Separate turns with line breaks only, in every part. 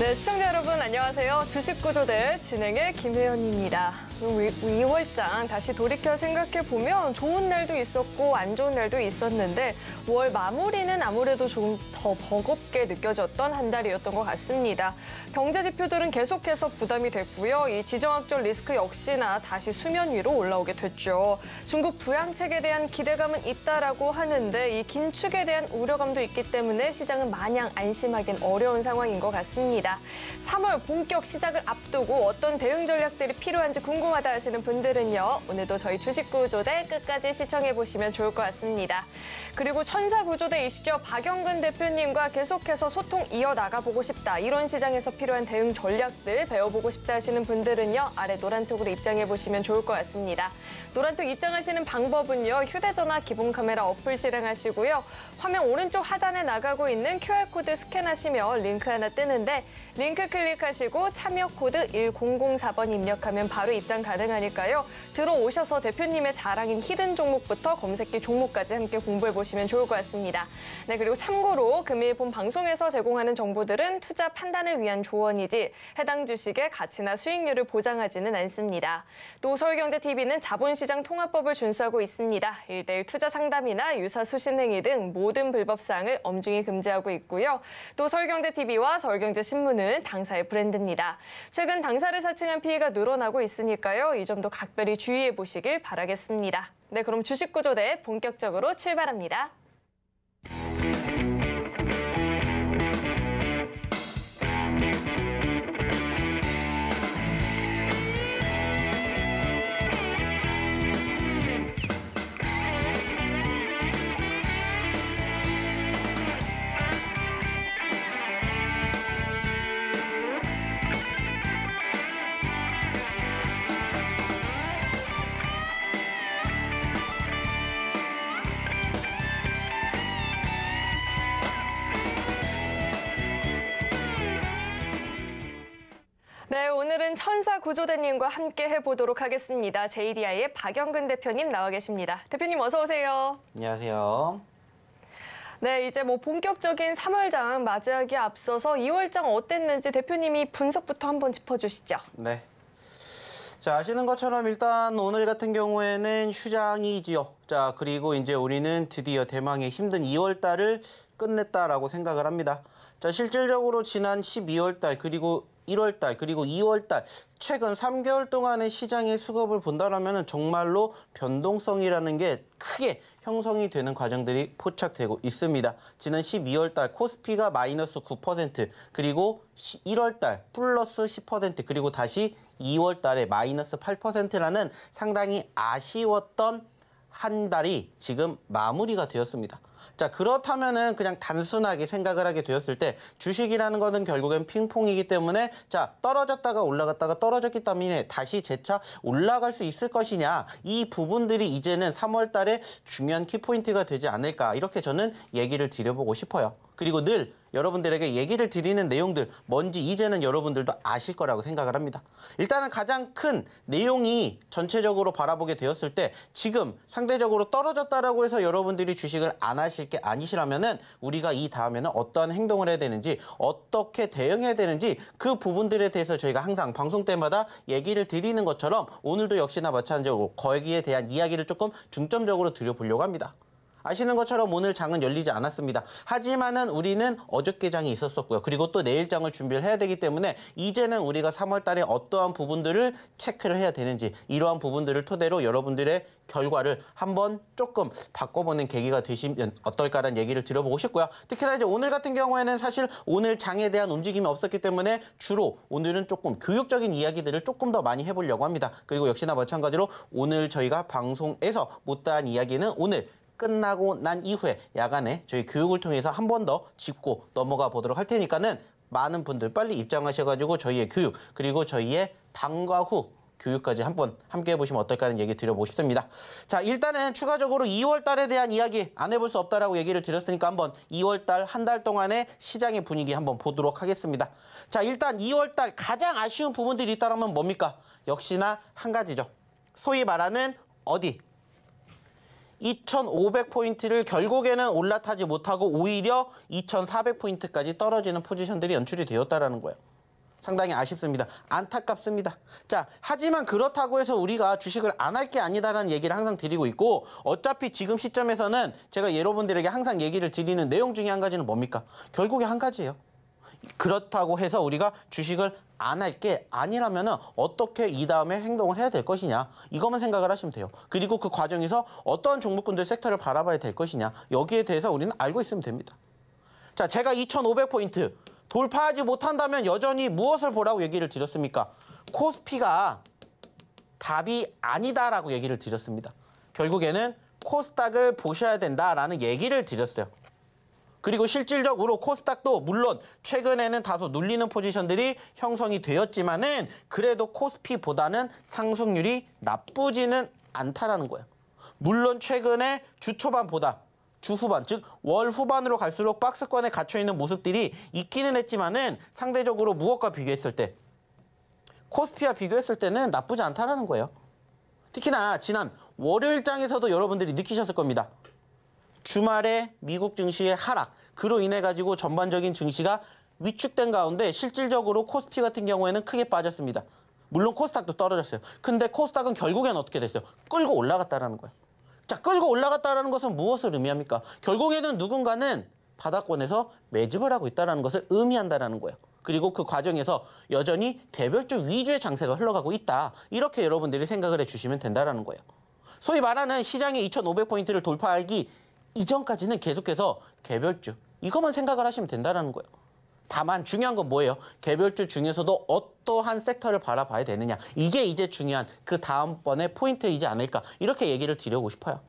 네, 시청자 여러분 안녕하세요. 주식구조대 진행의 김혜연입니다. 2월장 다시 돌이켜 생각해보면 좋은 날도 있었고 안 좋은 날도 있었는데 월 마무리는 아무래도 조금 더 버겁게 느껴졌던 한 달이었던 것 같습니다. 경제지표들은 계속해서 부담이 됐고요. 이 지정학적 리스크 역시나 다시 수면 위로 올라오게 됐죠. 중국 부양책에 대한 기대감은 있다라고 하는데 이 긴축에 대한 우려감도 있기 때문에 시장은 마냥 안심하기는 어려운 상황인 것 같습니다. 있습니다. 3월 본격 시작을 앞두고 어떤 대응 전략들이 필요한지 궁금하다 하시는 분들은요. 오늘도 저희 주식구조대 끝까지 시청해보시면 좋을 것 같습니다. 그리고 천사구조대이시죠. 박영근 대표님과 계속해서 소통 이어나가보고 싶다. 이런 시장에서 필요한 대응 전략들 배워보고 싶다 하시는 분들은요. 아래 노란톡으로 입장해보시면 좋을 것 같습니다. 노란톡 입장하시는 방법은요. 휴대전화 기본 카메라 어플 실행하시고요. 화면 오른쪽 하단에 나가고 있는 QR코드 스캔하시면 링크 하나 뜨는데 링크 클릭하시고 참여 코드 1004번 입력하면 바로 입장 가능하니까요. 들어오셔서 대표님의 자랑인 히든 종목부터 검색기 종목까지 함께 공부해보시면 좋을 것 같습니다. 네, 그리고 참고로 금일 본 방송에서 제공하는 정보들은 투자 판단을 위한 조언이지 해당 주식의 가치나 수익률을 보장하지는 않습니다. 또 서울경제TV는 자본시장 통합법을 준수하고 있습니다. 일대일 투자 상담이나 유사 수신행위 등 모든 모든 불법사항을 엄중히 금지하고 있고요. 또 서울경제TV와 서울경제신문은 당사의 브랜드입니다. 최근 당사를 사칭한 피해가 늘어나고 있으니까요. 이 점도 각별히 주의해 보시길 바라겠습니다. 네, 그럼 주식구조대 본격적으로 출발합니다. 네, 오늘은 천사 구조대님과 함께 해보도록 하겠습니다. JDI의 박영근 대표님 나와 계십니다. 대표님 어서 오세요.
안녕하세요.
네, 이제 뭐 본격적인 3월장 맞이하기 앞서서 2월장 어땠는지 대표님이 분석부터 한번 짚어주시죠.
네. 자, 아시는 것처럼 일단 오늘 같은 경우에는 휴장이지요. 자, 그리고 이제 우리는 드디어 대망의 힘든 2월 달을 끝냈다라고 생각을 합니다. 자, 실질적으로 지난 12월 달 그리고 1월 달 그리고 2월 달 최근 3개월 동안의 시장의 수급을 본다라면 정말로 변동성이라는 게 크게 형성이 되는 과정들이 포착되고 있습니다. 지난 12월 달 코스피가 마이너스 9% 그리고 1월 달 플러스 10% 그리고 다시 2월 달에 마이너스 8%라는 상당히 아쉬웠던 한 달이 지금 마무리가 되었습니다. 자 그렇다면은 그냥 단순하게 생각을 하게 되었을 때 주식이라는 것은 결국엔 핑퐁이기 때문에 자 떨어졌다가 올라갔다가 떨어졌기 때문에 다시 재차 올라갈 수 있을 것이냐 이 부분들이 이제는 3월 달에 중요한 키포인트가 되지 않을까 이렇게 저는 얘기를 드려보고 싶어요. 그리고 늘 여러분들에게 얘기를 드리는 내용들 뭔지 이제는 여러분들도 아실 거라고 생각을 합니다. 일단은 가장 큰 내용이 전체적으로 바라보게 되었을 때 지금 상대적으로 떨어졌다라고 해서 여러분들이 주식을 안 하실 게 아니시라면은 우리가 이 다음에는 어떠한 행동을 해야 되는지 어떻게 대응해야 되는지 그 부분들에 대해서 저희가 항상 방송 때마다 얘기를 드리는 것처럼 오늘도 역시나 마찬가지로 거기에 대한 이야기를 조금 중점적으로 드려보려고 합니다. 아시는 것처럼 오늘 장은 열리지 않았습니다. 하지만은 우리는 어저께 장이 있었었고요. 그리고 또 내일 장을 준비를 해야 되기 때문에 이제는 우리가 3월 달에 어떠한 부분들을 체크를 해야 되는지 이러한 부분들을 토대로 여러분들의 결과를 한번 조금 바꿔보는 계기가 되시면 어떨까라는 얘기를 드려보고 싶고요. 특히나 이제 오늘 같은 경우에는 사실 오늘 장에 대한 움직임이 없었기 때문에 주로 오늘은 조금 교육적인 이야기들을 조금 더 많이 해보려고 합니다. 그리고 역시나 마찬가지로 오늘 저희가 방송에서 못다한 이야기는 오늘 끝나고 난 이후에 야간에 저희 교육을 통해서 한 번 더 짚고 넘어가 보도록 할 테니까는 많은 분들 빨리 입장하셔가지고 저희의 교육 그리고 저희의 방과 후 교육까지 한 번 함께 해보시면 어떨까 하는 얘기 드려보고 싶습니다. 자, 일단은 추가적으로 2월 달에 대한 이야기 안 해볼 수 없다라고 얘기를 드렸으니까 한번 2월 달 한 달 동안의 시장의 분위기 한번 보도록 하겠습니다. 자, 일단 2월 달 가장 아쉬운 부분들이 있다면 뭡니까? 역시나 한 가지죠. 소위 말하는 어디, 2,500포인트를 결국에는 올라타지 못하고 오히려 2,400포인트까지 떨어지는 포지션들이 연출이 되었다라는 거예요. 상당히 아쉽습니다. 안타깝습니다. 자, 하지만 그렇다고 해서 우리가 주식을 안 할 게 아니다라는 얘기를 항상 드리고 있고 어차피 지금 시점에서는 제가 여러분들에게 항상 얘기를 드리는 내용 중에 한 가지는 뭡니까? 결국에 한 가지예요. 그렇다고 해서 우리가 주식을 안할게 아니라면 어떻게 이 다음에 행동을 해야 될 것이냐 이것만 생각을 하시면 돼요. 그리고 그 과정에서 어떠한 종목군들 섹터를 바라봐야 될 것이냐 여기에 대해서 우리는 알고 있으면 됩니다. 자, 제가 2,500포인트 돌파하지 못한다면 여전히 무엇을 보라고 얘기를 드렸습니까? 코스피가 답이 아니다라고 얘기를 드렸습니다. 결국에는 코스닥을 보셔야 된다라는 얘기를 드렸어요. 그리고 실질적으로 코스닥도 물론 최근에는 다소 눌리는 포지션들이 형성이 되었지만은 그래도 코스피보다는 상승률이 나쁘지는 않다라는 거예요. 물론 최근에 주 초반보다 주 후반, 즉 월 후반으로 갈수록 박스권에 갇혀있는 모습들이 있기는 했지만은 상대적으로 무엇과 비교했을 때 코스피와 비교했을 때는 나쁘지 않다라는 거예요. 특히나 지난 월요일장에서도 여러분들이 느끼셨을 겁니다. 주말에 미국 증시의 하락, 그로 인해 가지고 전반적인 증시가 위축된 가운데 실질적으로 코스피 같은 경우에는 크게 빠졌습니다. 물론 코스닥도 떨어졌어요. 근데 코스닥은 결국엔 어떻게 됐어요? 끌고 올라갔다라는 거예요. 자, 끌고 올라갔다라는 것은 무엇을 의미합니까? 결국에는 누군가는 바닥권에서 매집을 하고 있다는 것을 의미한다는 라 거예요. 그리고 그 과정에서 여전히 개별주 위주의 장세가 흘러가고 있다. 이렇게 여러분들이 생각을 해주시면 된다는 거예요. 소위 말하는 시장의 2,500포인트를 돌파하기 이전까지는 계속해서 개별주 이것만 생각을 하시면 된다는 거예요. 다만 중요한 건 뭐예요? 개별주 중에서도 어떠한 섹터를 바라봐야 되느냐. 이게 이제 중요한 그 다음번에 포인트이지 않을까. 이렇게 얘기를 드리고 싶어요.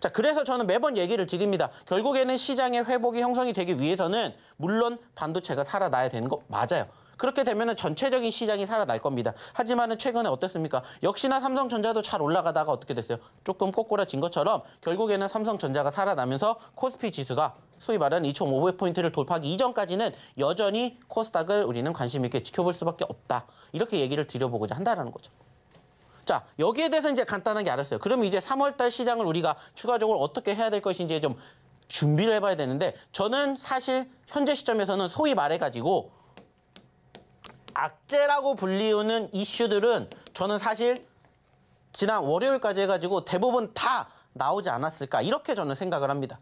자, 그래서 저는 매번 얘기를 드립니다. 결국에는 시장의 회복이 형성이 되기 위해서는 물론 반도체가 살아나야 되는 거 맞아요. 그렇게 되면 전체적인 시장이 살아날 겁니다. 하지만 최근에 어땠습니까? 역시나 삼성전자도 잘 올라가다가 어떻게 됐어요? 조금 꼬꾸라진 것처럼 결국에는 삼성전자가 살아나면서 코스피 지수가 소위 말하는 2.500포인트를 돌파하기 이전까지는 여전히 코스닥을 우리는 관심 있게 지켜볼 수밖에 없다. 이렇게 얘기를 드려보고자 한다는 거죠. 자, 여기에 대해서 이제 간단하게 알았어요. 그럼 이제 3월달 시장을 우리가 추가적으로 어떻게 해야 될 것인지 좀 준비를 해봐야 되는데 저는 사실 현재 시점에서는 소위 말해가지고 악재라고 불리우는 이슈들은 저는 사실 지난 월요일까지 해가지고 대부분 다 나오지 않았을까 이렇게 저는 생각을 합니다.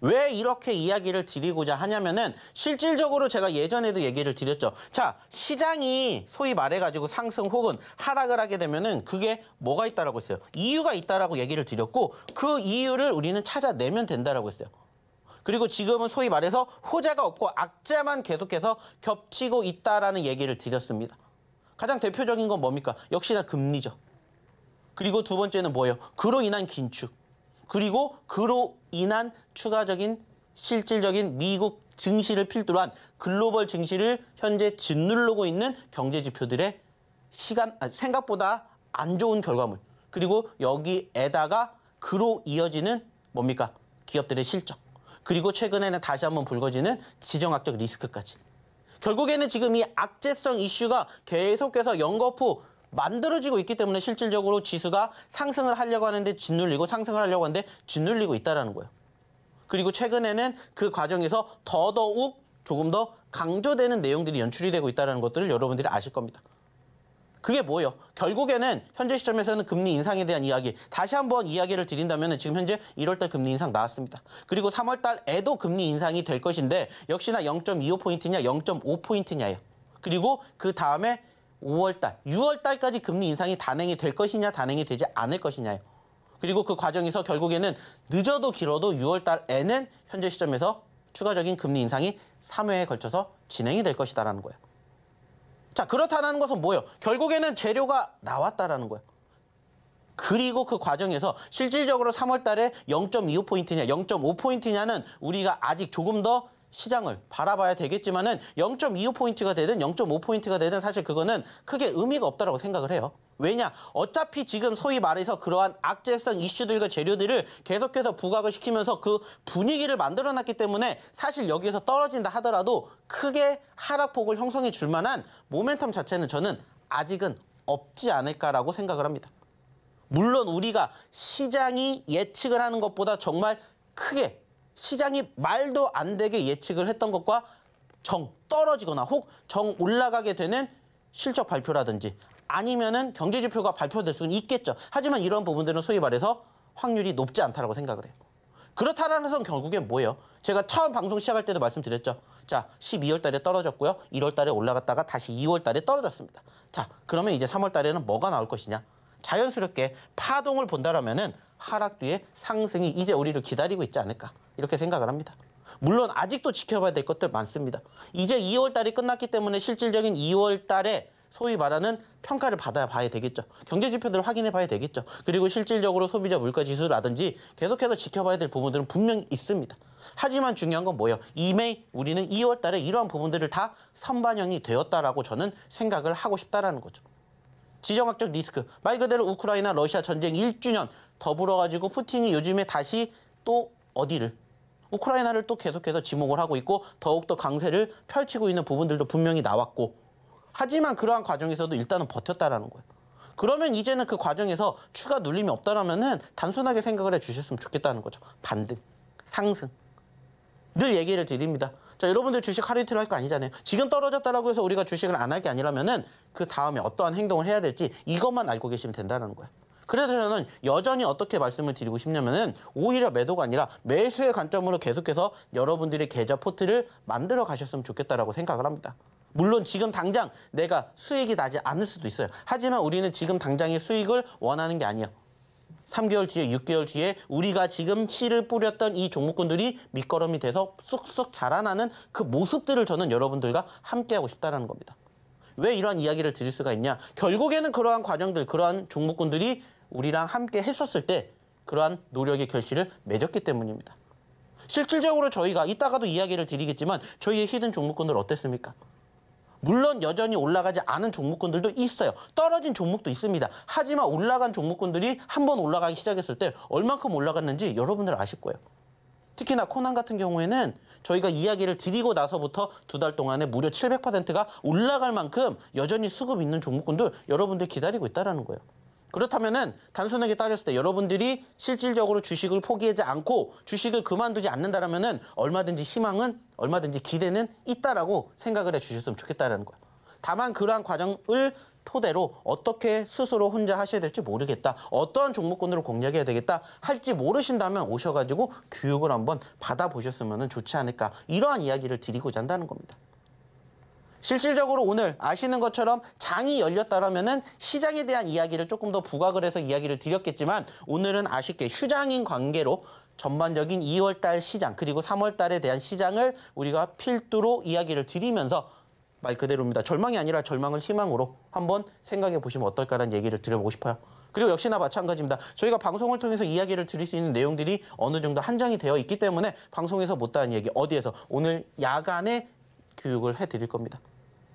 왜 이렇게 이야기를 드리고자 하냐면은 실질적으로 제가 예전에도 얘기를 드렸죠. 자, 시장이 소위 말해가지고 상승 혹은 하락을 하게 되면은 그게 뭐가 있다라고 했어요. 이유가 있다라고 얘기를 드렸고 그 이유를 우리는 찾아내면 된다라고 했어요. 그리고 지금은 소위 말해서 호재가 없고 악재만 계속해서 겹치고 있다라는 얘기를 드렸습니다. 가장 대표적인 건 뭡니까? 역시나 금리죠. 그리고 두 번째는 뭐예요? 그로 인한 긴축. 그리고 그로 인한 추가적인 실질적인 미국 증시를 필두로 한 글로벌 증시를 현재 짓누르고 있는 경제 지표들의 시간 아니, 생각보다 안 좋은 결과물. 그리고 여기에다가 그로 이어지는 뭡니까? 기업들의 실적. 그리고 최근에는 다시 한번 불거지는 지정학적 리스크까지. 결국에는 지금 이 악재성 이슈가 계속해서 연거푸 만들어지고 있기 때문에 실질적으로 지수가 상승을 하려고 하는데 짓눌리고 상승을 하려고 하는데 짓눌리고 있다는 거예요. 그리고 최근에는 그 과정에서 더더욱 조금 더 강조되는 내용들이 연출이 되고 있다는 것들을 여러분들이 아실 겁니다. 그게 뭐예요? 결국에는 현재 시점에서는 금리 인상에 대한 이야기 다시 한번 이야기를 드린다면 지금 현재 1월달 금리 인상 나왔습니다. 그리고 3월달에도 금리 인상이 될 것인데 역시나 0.25포인트냐 0.5포인트냐예요. 그리고 그 다음에 5월달, 6월달까지 금리 인상이 단행이 될 것이냐 단행이 되지 않을 것이냐예요. 그리고 그 과정에서 결국에는 늦어도 길어도 6월달에는 현재 시점에서 추가적인 금리 인상이 3회에 걸쳐서 진행이 될 것이다라는 거예요. 자, 그렇다는 것은 뭐예요? 결국에는 재료가 나왔다라는 거예요. 그리고 그 과정에서 실질적으로 3월 달에 0.25포인트냐 0.5포인트냐는 우리가 아직 조금 더 시장을 바라봐야 되겠지만은 0.25포인트가 되든 0.5포인트가 되든 사실 그거는 크게 의미가 없다라고 생각을 해요. 왜냐? 어차피 지금 소위 말해서 그러한 악재성 이슈들과 재료들을 계속해서 부각을 시키면서 그 분위기를 만들어놨기 때문에 사실 여기에서 떨어진다 하더라도 크게 하락폭을 형성해 줄 만한 모멘텀 자체는 저는 아직은 없지 않을까라고 생각을 합니다. 물론 우리가 시장이 예측을 하는 것보다 정말 크게 시장이 말도 안 되게 예측을 했던 것과 정 떨어지거나 혹 정 올라가게 되는 실적 발표라든지 아니면은 경제 지표가 발표될 수는 있겠죠. 하지만 이런 부분들은 소위 말해서 확률이 높지 않다라고 생각을 해요. 그렇다라는 것은 결국엔 뭐예요? 제가 처음 방송 시작할 때도 말씀드렸죠. 자, 12월 달에 떨어졌고요. 1월 달에 올라갔다가 다시 2월 달에 떨어졌습니다. 자, 그러면 이제 3월 달에는 뭐가 나올 것이냐? 자연스럽게 파동을 본다라면은 하락 뒤에 상승이 이제 우리를 기다리고 있지 않을까? 이렇게 생각을 합니다. 물론 아직도 지켜봐야 될 것들 많습니다. 이제 2월 달이 끝났기 때문에 실질적인 2월 달에 소위 말하는 평가를 받아 봐야 되겠죠. 경제 지표들을 확인해 봐야 되겠죠. 그리고 실질적으로 소비자 물가 지수라든지 계속해서 지켜봐야 될 부분들은 분명히 있습니다. 하지만 중요한 건 뭐예요? 이미 우리는 2월 달에 이러한 부분들을 다 선반영이 되었다라고 저는 생각을 하고 싶다라는 거죠. 지정학적 리스크. 말 그대로 우크라이나 러시아 전쟁 1주년 더불어 가지고 푸틴이 요즘에 다시 또 어디를 우크라이나를 또 계속해서 지목을 하고 있고 더욱더 강세를 펼치고 있는 부분들도 분명히 나왔고 하지만 그러한 과정에서도 일단은 버텼다라는 거예요. 그러면 이제는 그 과정에서 추가 눌림이 없다라면은 단순하게 생각을 해 주셨으면 좋겠다는 거죠. 반등, 상승. 늘 얘기를 드립니다. 자, 여러분들 주식 하루 이틀 할 거 아니잖아요. 지금 떨어졌다라고 해서 우리가 주식을 안 할 게 아니라면은 그 다음에 어떠한 행동을 해야 될지 이것만 알고 계시면 된다는 거예요. 그래서 저는 여전히 어떻게 말씀을 드리고 싶냐면은 오히려 매도가 아니라 매수의 관점으로 계속해서 여러분들이 계좌 포트를 만들어 가셨으면 좋겠다라고 생각을 합니다. 물론 지금 당장 내가 수익이 나지 않을 수도 있어요. 하지만 우리는 지금 당장의 수익을 원하는 게 아니에요. 3개월 뒤에, 6개월 뒤에 우리가 지금 씨를 뿌렸던 이 종목군들이 밑거름이 돼서 쑥쑥 자라나는 그 모습들을 저는 여러분들과 함께하고 싶다는 겁니다. 왜 이러한 이야기를 드릴 수가 있냐? 결국에는 그러한 과정들, 그러한 종목군들이 우리랑 함께 했었을 때 그러한 노력의 결실을 맺었기 때문입니다. 실질적으로 저희가 이따가도 이야기를 드리겠지만 저희의 히든 종목군들 어땠습니까? 물론 여전히 올라가지 않은 종목군들도 있어요. 떨어진 종목도 있습니다. 하지만 올라간 종목군들이 한번 올라가기 시작했을 때 얼만큼 올라갔는지 여러분들 아실 거예요. 특히나 코난 같은 경우에는 저희가 이야기를 드리고 나서부터 두 달 동안에 무려 700%가 올라갈 만큼 여전히 수급 있는 종목군들 여러분들 기다리고 있다는 라 거예요. 그렇다면은 단순하게 따졌을 때 여러분들이 실질적으로 주식을 포기하지 않고 주식을 그만두지 않는다라면은 얼마든지 희망은 얼마든지 기대는 있다라고 생각을 해 주셨으면 좋겠다라는 거예요. 다만 그러한 과정을 토대로 어떻게 스스로 혼자 하셔야 될지 모르겠다. 어떠한 종목군으로 공략해야 되겠다 할지 모르신다면 오셔가지고 교육을 한번 받아보셨으면 좋지 않을까. 이러한 이야기를 드리고자 한다는 겁니다. 실질적으로 오늘 아시는 것처럼 장이 열렸다라면은 시장에 대한 이야기를 조금 더 부각을 해서 이야기를 드렸겠지만 오늘은 아쉽게 휴장인 관계로 전반적인 2월달 시장 그리고 3월달에 대한 시장을 우리가 필두로 이야기를 드리면서 말 그대로입니다. 절망이 아니라 절망을 희망으로 한번 생각해 보시면 어떨까라는 얘기를 드려보고 싶어요. 그리고 역시나 마찬가지입니다. 저희가 방송을 통해서 이야기를 드릴 수 있는 내용들이 어느 정도 한정이 되어 있기 때문에 방송에서 못다한 얘기 어디에서 오늘 야간에 교육을 해드릴 겁니다.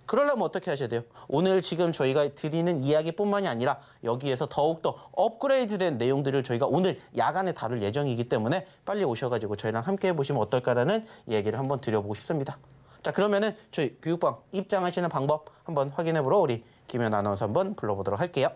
그러려면 어떻게 하셔야 돼요? 오늘 지금 저희가 드리는 이야기뿐만이 아니라 여기에서 더욱더 업그레이드된 내용들을 저희가 오늘 야간에 다룰 예정이기 때문에 빨리 오셔가지고 저희랑 함께 해보시면 어떨까라는 얘기를 한번 드려보고 싶습니다. 자 그러면은 저희 교육방 입장하시는 방법 한번 확인해보러 우리 김현 아나운서 한번 불러보도록 할게요.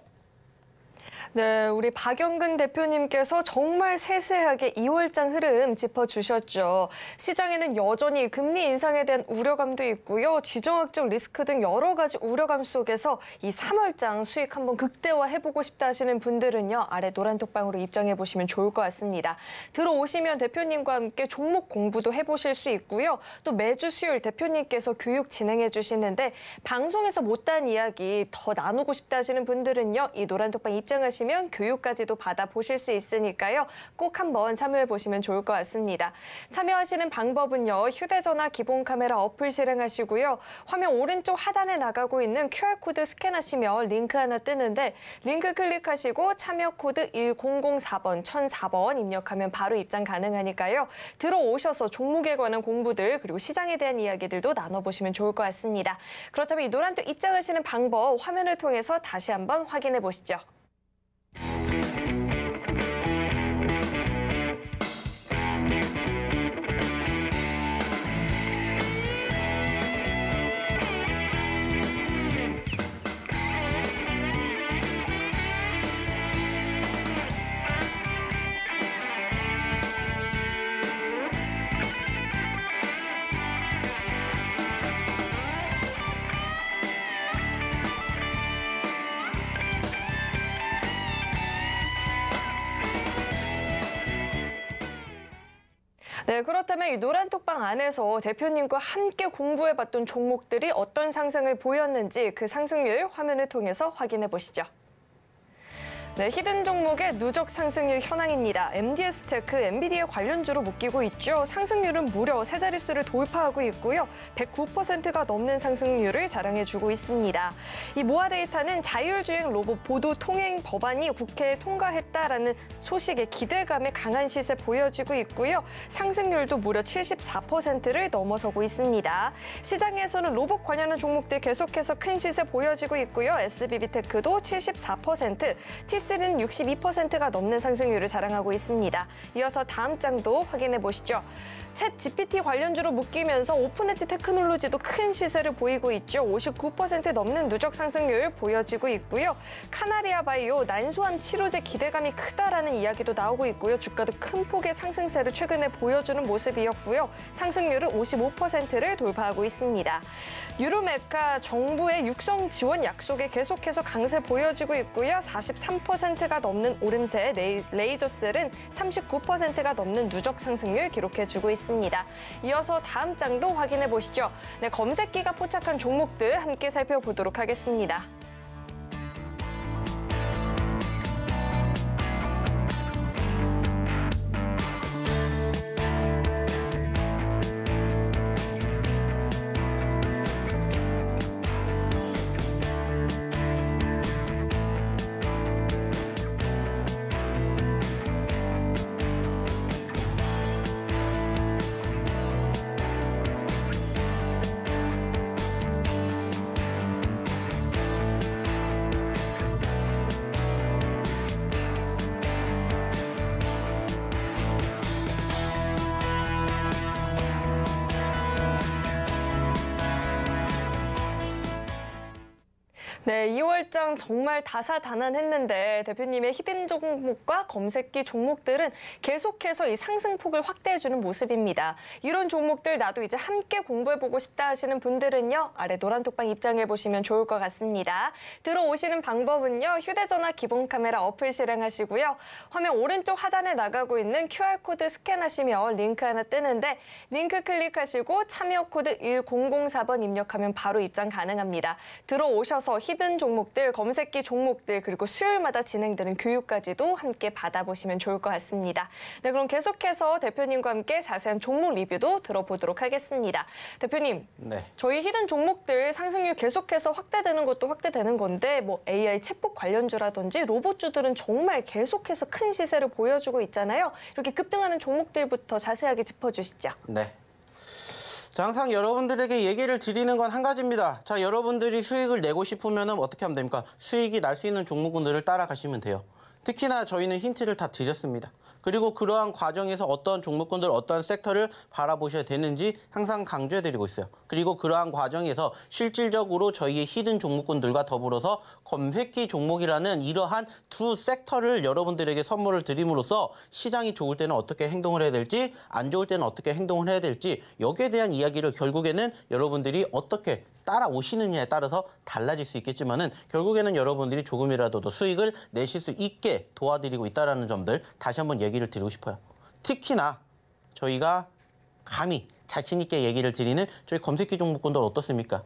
네, 우리 박영근 대표님께서 정말 세세하게 2월장 흐름 짚어주셨죠. 시장에는 여전히 금리 인상에 대한 우려감도 있고요. 지정학적 리스크 등 여러 가지 우려감 속에서 이 3월장 수익 한번 극대화해보고 싶다 하시는 분들은요. 아래 노란 톡방으로 입장해보시면 좋을 것 같습니다. 들어오시면 대표님과 함께 종목 공부도 해보실 수 있고요. 또 매주 수요일 대표님께서 교육 진행해 주시는데 방송에서 못한 이야기 더 나누고 싶다 하시는 분들은요. 이 노란 톡방 입장하시면 참시면 교육까지도 받아보실 수 있으니까요. 꼭 한번 참여해 보시면 좋을 것 같습니다. 참여하시는 방법은요. 휴대전화 기본 카메라 어플 실행하시고요. 화면 오른쪽 하단에 나가고 있는 QR코드 스캔하시면 링크 하나 뜨는데 링크 클릭하시고 참여 코드 1004번, 1004번 입력하면 바로 입장 가능하니까요. 들어오셔서 종목에 관한 공부들 그리고 시장에 대한 이야기들도 나눠보시면 좋을 것 같습니다. 그렇다면 이 노란톡 입장하시는 방법 화면을 통해서 다시 한번 확인해 보시죠. 네, 그렇다면 이 노란 톡방 안에서 대표님과 함께 공부해봤던 종목들이 어떤 상승을 보였는지 그 상승률 화면을 통해서 확인해 보시죠. 네, 히든 종목의 누적 상승률 현황입니다. MDS 테크, 엔비디아 관련주로 묶이고 있죠. 상승률은 무려 세 자릿수를 돌파하고 있고요. 109%가 넘는 상승률을 자랑해주고 있습니다. 이 모아 데이터는 자율주행 로봇 보도 통행 법안이 국회에 통과했다라는 소식에 기대감에 강한 시세 보여지고 있고요. 상승률도 무려 74%를 넘어서고 있습니다. 시장에서는 로봇 관련한 종목들 계속해서 큰 시세 보여지고 있고요. SBB 테크도 74%, T 히스는 62%가 넘는 상승률을 자랑하고 있습니다. 이어서 다음 장도 확인해 보시죠. 챗 GPT 관련주로 묶이면서 오픈엣지 테크놀로지도 큰 시세를 보이고 있죠. 59% 넘는 누적 상승률 보여지고 있고요. 카나리아 바이오 난소암 치료제 기대감이 크다라는 이야기도 나오고 있고요. 주가도 큰 폭의 상승세를 최근에 보여주는 모습이었고요. 상승률은 55%를 돌파하고 있습니다. 유로메카 정부의 육성 지원 약속에 계속해서 강세 보여지고 있고요. 43%가 넘는 오름세 레이저셀은 39%가 넘는 누적 상승률 기록해주고 있습니다. 있습니다. 이어서 다음 장도 확인해 보시죠. 네, 검색기가 포착한 종목들 함께 살펴보도록 하겠습니다. 네, 2월장 정말 다사다난했는데 대표님의 히든 종목과 검색기 종목들은 계속해서 이 상승폭을 확대해주는 모습입니다. 이런 종목들 나도 이제 함께 공부해보고 싶다 하시는 분들은요. 아래 노란 톡방 입장해보시면 좋을 것 같습니다. 들어오시는 방법은요. 휴대전화 기본 카메라 어플 실행하시고요. 화면 오른쪽 하단에 나가고 있는 QR코드 스캔하시면 링크 하나 뜨는데 링크 클릭하시고 참여 코드 1004번 입력하면 바로 입장 가능합니다. 들어오셔서 히든 모 종목들, 검색기 종목들 그리고 수요일마다 진행되는 교육까지도 함께 받아보시면 좋을 것 같습니다. 네, 그럼 계속해서 대표님과 함께 자세한 종목 리뷰도 들어보도록 하겠습니다. 대표님, 네. 저희 히든 종목들 상승률 계속해서 확대되는 것도 확대되는 건데 뭐 AI 챗봇 관련주라든지 로봇주들은 정말 계속해서 큰 시세를 보여주고 있잖아요. 이렇게 급등하는 종목들부터 자세하게 짚어주시죠.
네, 자, 항상 여러분들에게 얘기를 드리는 건 한 가지입니다. 자, 여러분들이 수익을 내고 싶으면 어떻게 하면 됩니까? 수익이 날 수 있는 종목군들을 따라가시면 돼요. 특히나 저희는 힌트를 다 드렸습니다. 그리고 그러한 과정에서 어떤 종목군들, 어떤 섹터를 바라보셔야 되는지 항상 강조해드리고 있어요. 그리고 그러한 과정에서 실질적으로 저희의 히든 종목군들과 더불어서 검색기 종목이라는 이러한 두 섹터를 여러분들에게 선물을 드림으로써 시장이 좋을 때는 어떻게 행동을 해야 될지 안 좋을 때는 어떻게 행동을 해야 될지 여기에 대한 이야기를 결국에는 여러분들이 어떻게 따라오시느냐에 따라서 달라질 수 있겠지만은 결국에는 여러분들이 조금이라도 더 수익을 내실 수 있게 도와드리고 있다라는 점들 다시 한번 얘기. 얘기를 드리고 싶어요. 특히나 저희가 감히 자신 있게 얘기를 드리는 저희 검색기 종목군들 어떻습니까?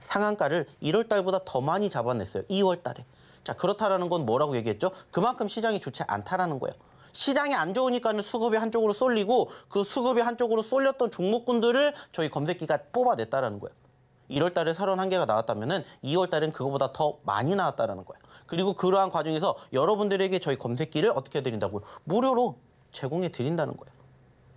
상한가를 1월 달보다 더 많이 잡아냈어요. 2월 달에. 자, 그렇다라는 건 뭐라고 얘기했죠? 그만큼 시장이 좋지 않다라는 거예요. 시장이 안 좋으니까는 수급이 한쪽으로 쏠리고 그 수급이 한쪽으로 쏠렸던 종목군들을 저희 검색기가 뽑아냈다라는 거예요. 1월 달에 31개가 나왔다면 2월 달엔 그거보다 더 많이 나왔다라는 거예요. 그리고 그러한 과정에서 여러분들에게 저희 검색기를 어떻게 해드린다고요? 무료로 제공해 드린다는 거예요.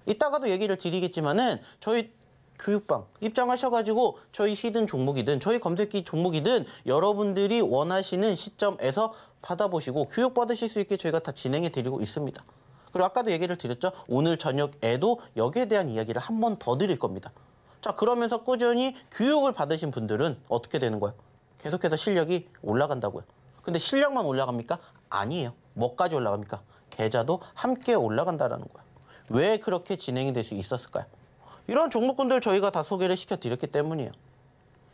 이따가도 얘기를 드리겠지만은 저희 교육방 입장하셔가지고 저희 히든 종목이든 저희 검색기 종목이든 여러분들이 원하시는 시점에서 받아보시고 교육받으실 수 있게 저희가 다 진행해 드리고 있습니다. 그리고 아까도 얘기를 드렸죠. 오늘 저녁에도 여기에 대한 이야기를 한 번 더 드릴 겁니다. 자 그러면서 꾸준히 교육을 받으신 분들은 어떻게 되는 거예요? 계속해서 실력이 올라간다고요. 근데 실력만 올라갑니까? 아니에요. 뭐까지 올라갑니까? 계좌도 함께 올라간다라는 거예요. 왜 그렇게 진행이 될 수 있었을까요? 이런 종목군들 저희가 다 소개를 시켜드렸기 때문이에요.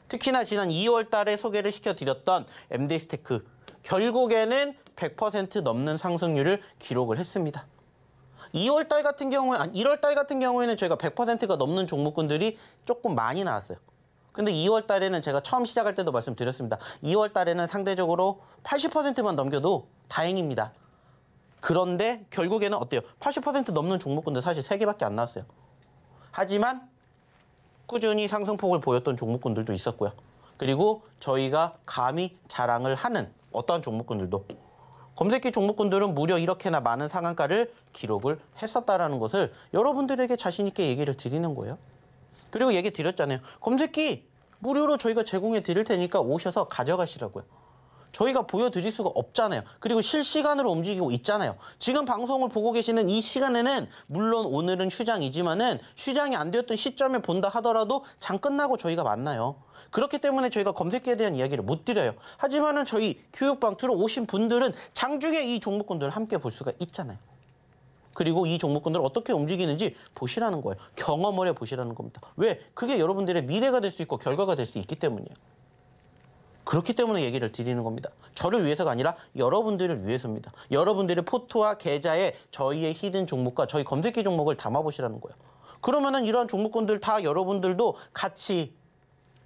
특히나 지난 2월 달에 소개를 시켜드렸던 MD스테크 결국에는 100% 넘는 상승률을 기록을 했습니다. 2월 달 같은 경우에 아니 1월 달 같은 경우에는 저희가 100%가 넘는 종목군들이 조금 많이 나왔어요. 근데 2월 달에는 제가 처음 시작할 때도 말씀드렸습니다. 2월 달에는 상대적으로 80%만 넘겨도 다행입니다. 그런데 결국에는 어때요? 80% 넘는 종목군들 사실 3개밖에 안 나왔어요. 하지만 꾸준히 상승폭을 보였던 종목군들도 있었고요. 그리고 저희가 감히 자랑을 하는 어떠한 종목군들도 검색기 종목군들은 무려 이렇게나 많은 상한가를 기록을 했었다라는 것을 여러분들에게 자신 있게 얘기를 드리는 거예요. 그리고 얘기 드렸잖아요. 검색기 무료로 저희가 제공해 드릴 테니까 오셔서 가져가시라고요. 저희가 보여드릴 수가 없잖아요. 그리고 실시간으로 움직이고 있잖아요. 지금 방송을 보고 계시는 이 시간에는 물론 오늘은 휴장이지만은 휴장이 안 되었던 시점에 본다 하더라도 장 끝나고 저희가 만나요. 그렇기 때문에 저희가 검색기에 대한 이야기를 못 드려요. 하지만은 저희 교육방 들어오신 분들은 장중에 이 종목군들을 함께 볼 수가 있잖아요. 그리고 이 종목군들 어떻게 움직이는지 보시라는 거예요. 경험을 해보시라는 겁니다. 왜? 그게 여러분들의 미래가 될 수 있고 결과가 될 수 있기 때문이에요. 그렇기 때문에 얘기를 드리는 겁니다. 저를 위해서가 아니라 여러분들을 위해서입니다. 여러분들의 포트와 계좌에 저희의 히든 종목과 저희 검색기 종목을 담아보시라는 거예요. 그러면은 이러한 종목군들 다 여러분들도 같이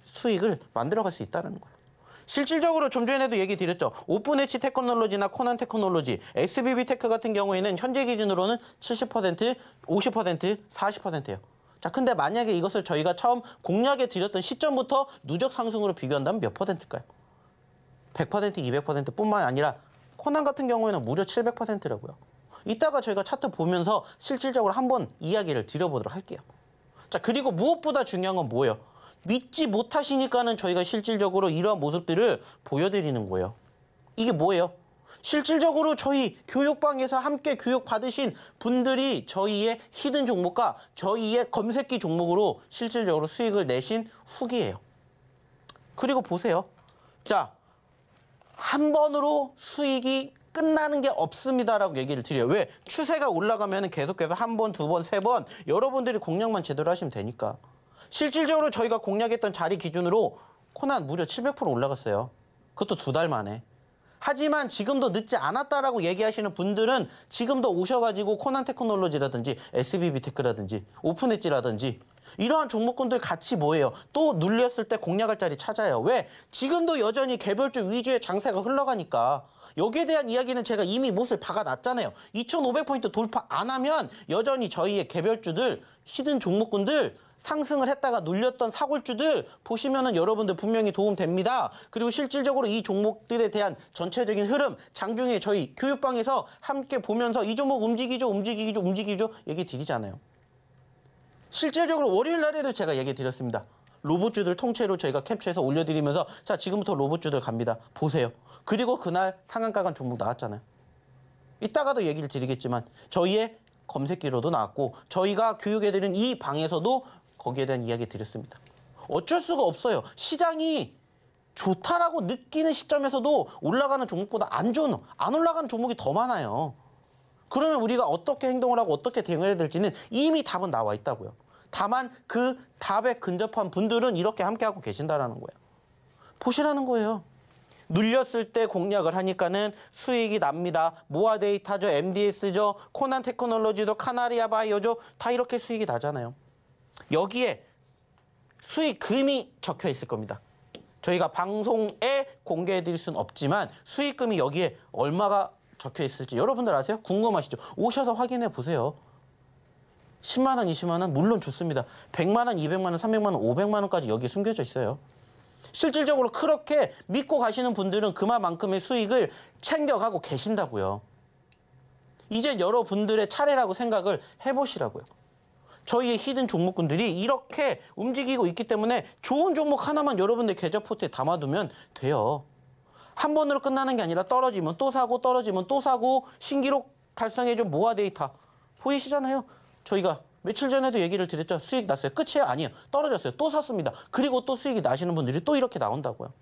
수익을 만들어갈 수 있다는 거예요. 실질적으로 좀 전에도 얘기 드렸죠. 오픈H 엣 테크놀로지나 코난 테크놀로지, SBB 테크 같은 경우에는 현재 기준으로는 70%, 50%, 40%예요. 자, 근데 만약에 이것을 저희가 처음 공략에 드렸던 시점부터 누적 상승으로 비교한다면 몇 퍼센트일까요? 100%, 200%뿐만 아니라 코난 같은 경우에는 무려 700%라고요. 이따가 저희가 차트 보면서 실질적으로 한번 이야기를 드려보도록 할게요. 자, 그리고 무엇보다 중요한 건 뭐예요? 믿지 못하시니까는 저희가 실질적으로 이러한 모습들을 보여드리는 거예요. 이게 뭐예요? 실질적으로 저희 교육방에서 함께 교육받으신 분들이 저희의 히든 종목과 저희의 검색기 종목으로 실질적으로 수익을 내신 후기예요. 그리고 보세요. 자, 한 번으로 수익이 끝나는 게 없습니다라고 얘기를 드려요. 왜? 추세가 올라가면 계속해서 한 번, 두 번, 세 번 여러분들이 공략만 제대로 하시면 되니까. 실질적으로 저희가 공략했던 자리 기준으로 코난 무려 700% 올라갔어요. 그것도 두 달 만에. 하지만 지금도 늦지 않았다라고 얘기하시는 분들은 지금도 오셔가지고 코난 테크놀로지라든지 SBB 테크라든지 오픈 엣지라든지 이러한 종목군들 같이 뭐예요? 또 눌렸을 때 공략할 자리 찾아요. 왜? 지금도 여전히 개별주 위주의 장세가 흘러가니까. 여기에 대한 이야기는 제가 이미 못을 박아놨잖아요. 2,500포인트 돌파 안 하면 여전히 저희의 개별주들, 히든 종목군들 상승을 했다가 눌렸던 사골주들 보시면은 여러분들 분명히 도움됩니다. 그리고 실질적으로 이 종목들에 대한 전체적인 흐름 장중에 저희 교육방에서 함께 보면서 이 종목 움직이죠, 움직이죠, 움직이죠 얘기 드리잖아요. 실질적으로 월요일 날에도 제가 얘기 드렸습니다. 로봇주들 통째로 저희가 캡처해서 올려드리면서 자 지금부터 로봇주들 갑니다. 보세요. 그리고 그날 상한가간 종목 나왔잖아요. 이따가도 얘기를 드리겠지만 저희의 검색기로도 나왔고 저희가 교육해드린 이 방에서도 거기에 대한 이야기 드렸습니다. 어쩔 수가 없어요. 시장이 좋다라고 느끼는 시점에서도 올라가는 종목보다 안 좋은, 안 올라가는 종목이 더 많아요. 그러면 우리가 어떻게 행동을 하고 어떻게 대응해야 될지는 이미 답은 나와 있다고요. 다만 그 답에 근접한 분들은 이렇게 함께하고 계신다라는 거예요. 보시라는 거예요. 눌렸을 때 공략을 하니까는 수익이 납니다. 모아 데이터죠, MDS죠, 코난 테크놀로지도, 카나리아 바이오죠. 다 이렇게 수익이 나잖아요. 여기에 수익금이 적혀 있을 겁니다. 저희가 방송에 공개해 드릴 수는 없지만 수익금이 여기에 얼마가 적혀 있을지 여러분들 아세요? 궁금하시죠? 오셔서 확인해 보세요. 10만 원, 20만 원 물론 좋습니다. 100만 원, 200만 원, 300만 원, 500만 원까지 여기에 숨겨져 있어요. 실질적으로 그렇게 믿고 가시는 분들은 그만큼의 수익을 챙겨가고 계신다고요. 이제 여러분들의 차례라고 생각을 해보시라고요. 저희의 히든 종목군들이 이렇게 움직이고 있기 때문에 좋은 종목 하나만 여러분들 계좌 포트에 담아두면 돼요. 한 번으로 끝나는 게 아니라 떨어지면 또 사고 떨어지면 또 사고 신기록 달성해준 모아 데이터 보이시잖아요. 저희가 며칠 전에도 얘기를 드렸죠. 수익 났어요. 끝이에요? 아니에요. 떨어졌어요. 또 샀습니다. 그리고 또 수익이 나시는 분들이 또 이렇게 나온다고요.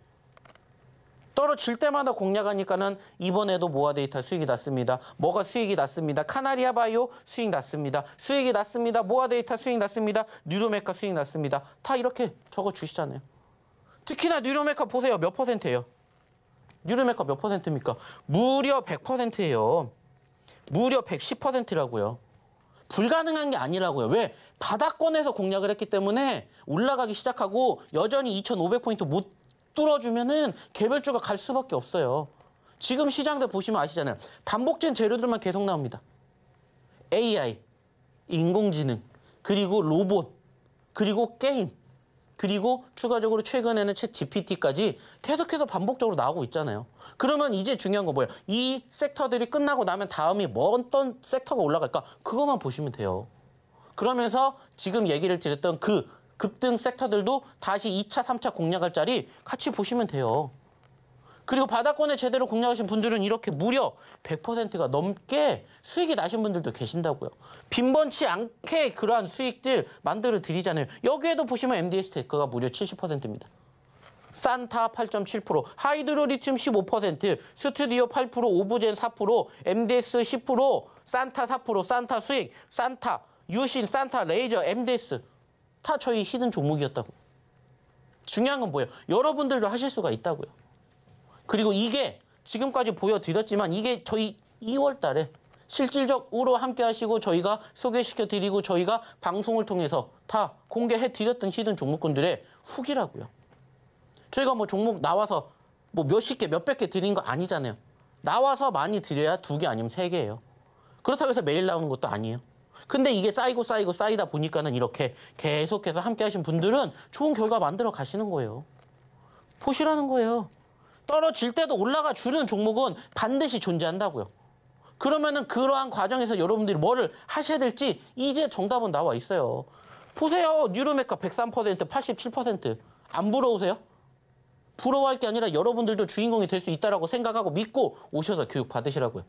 떨어질 때마다 공략하니까는 이번에도 모아 데이터 수익이 났습니다. 뭐가 수익이 났습니다. 카나리아 바이오 수익 났습니다. 수익이 났습니다. 모아 데이터 수익 났습니다. 뉴로메카 수익 났습니다. 다 이렇게 적어 주시잖아요. 특히나 뉴로메카 보세요. 몇 퍼센트예요? 뉴로메카 몇 퍼센트입니까? 무려 100%예요. 무려 110%라고요. 불가능한 게 아니라고요. 왜? 바닥권에서 공략을 했기 때문에 올라가기 시작하고 여전히 2,500포인트 못 뚫어주면은 개별주가 갈 수밖에 없어요. 지금 시장들 보시면 아시잖아요. 반복된 재료들만 계속 나옵니다. AI, 인공지능, 그리고 로봇, 그리고 게임, 그리고 추가적으로 최근에는 채 GPT까지 계속해서 반복적으로 나오고 있잖아요. 그러면 이제 중요한 거 뭐예요? 이 섹터들이 끝나고 나면 다음이 뭐 어떤 섹터가 올라갈까? 그것만 보시면 돼요. 그러면서 지금 얘기를 드렸던 그 급등 섹터들도 다시 2차, 3차 공략할 자리 같이 보시면 돼요. 그리고 바닥권에 제대로 공략하신 분들은 이렇게 무려 100%가 넘게 수익이 나신 분들도 계신다고요. 빈번치 않게 그러한 수익들 만들어 드리잖아요. 여기에도 보시면 MDS 대가가 무려 70%입니다. 산타 8.7%, 하이드로리튬 15%, 스튜디오 8%, 오브젠 4%, MDS 10%, 산타 4%, 산타 수익, 산타, 유신, 산타, 레이저, MDS 다 저희 히든 종목이었다고. 중요한 건 뭐예요? 여러분들도 하실 수가 있다고요. 그리고 이게 지금까지 보여드렸지만 이게 저희 2월 달에 실질적으로 함께 하시고 저희가 소개시켜 드리고 저희가 방송을 통해서 다 공개해 드렸던 히든 종목군들의 후기라고요. 저희가 뭐 종목 나와서 뭐 몇십 개, 몇백 개 드린 거 아니잖아요. 나와서 많이 드려야 두 개 아니면 세 개예요. 그렇다고 해서 매일 나오는 것도 아니에요. 근데 이게 쌓이고 쌓이고 쌓이다 보니까는 이렇게 계속해서 함께 하신 분들은 좋은 결과 만들어 가시는 거예요. 보시라는 거예요. 떨어질 때도 올라가 주는 종목은 반드시 존재한다고요. 그러면은 그러한 과정에서 여러분들이 뭐를 하셔야 될지 이제 정답은 나와 있어요. 보세요. 뉴로메카 103%, 87%안 부러우세요? 부러워할 게 아니라 여러분들도 주인공이 될 수있다라 생각하고 믿고 오셔서 교육 받으시라고요.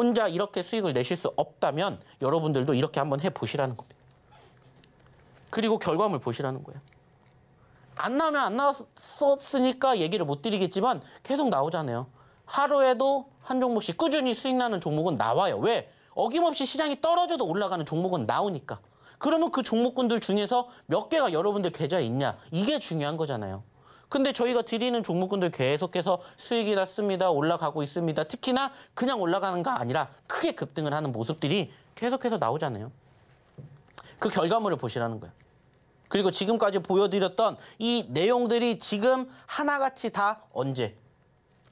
혼자 이렇게 수익을 내실 수 없다면 여러분들도 이렇게 한번 해보시라는 겁니다. 그리고 결과물 보시라는 거예요. 안 나오면 안 나왔었으니까 얘기를 못 드리겠지만 계속 나오잖아요. 하루에도 한 종목씩 꾸준히 수익 나는 종목은 나와요. 왜? 어김없이 시장이 떨어져도 올라가는 종목은 나오니까. 그러면 그 종목군들 중에서 몇 개가 여러분들 계좌에 있냐. 이게 중요한 거잖아요. 근데 저희가 드리는 종목군들 계속해서 수익이 났습니다. 올라가고 있습니다. 특히나 그냥 올라가는 거 아니라 크게 급등을 하는 모습들이 계속해서 나오잖아요. 그 결과물을 보시라는 거예요. 그리고 지금까지 보여드렸던 이 내용들이 지금 하나같이 다 언제?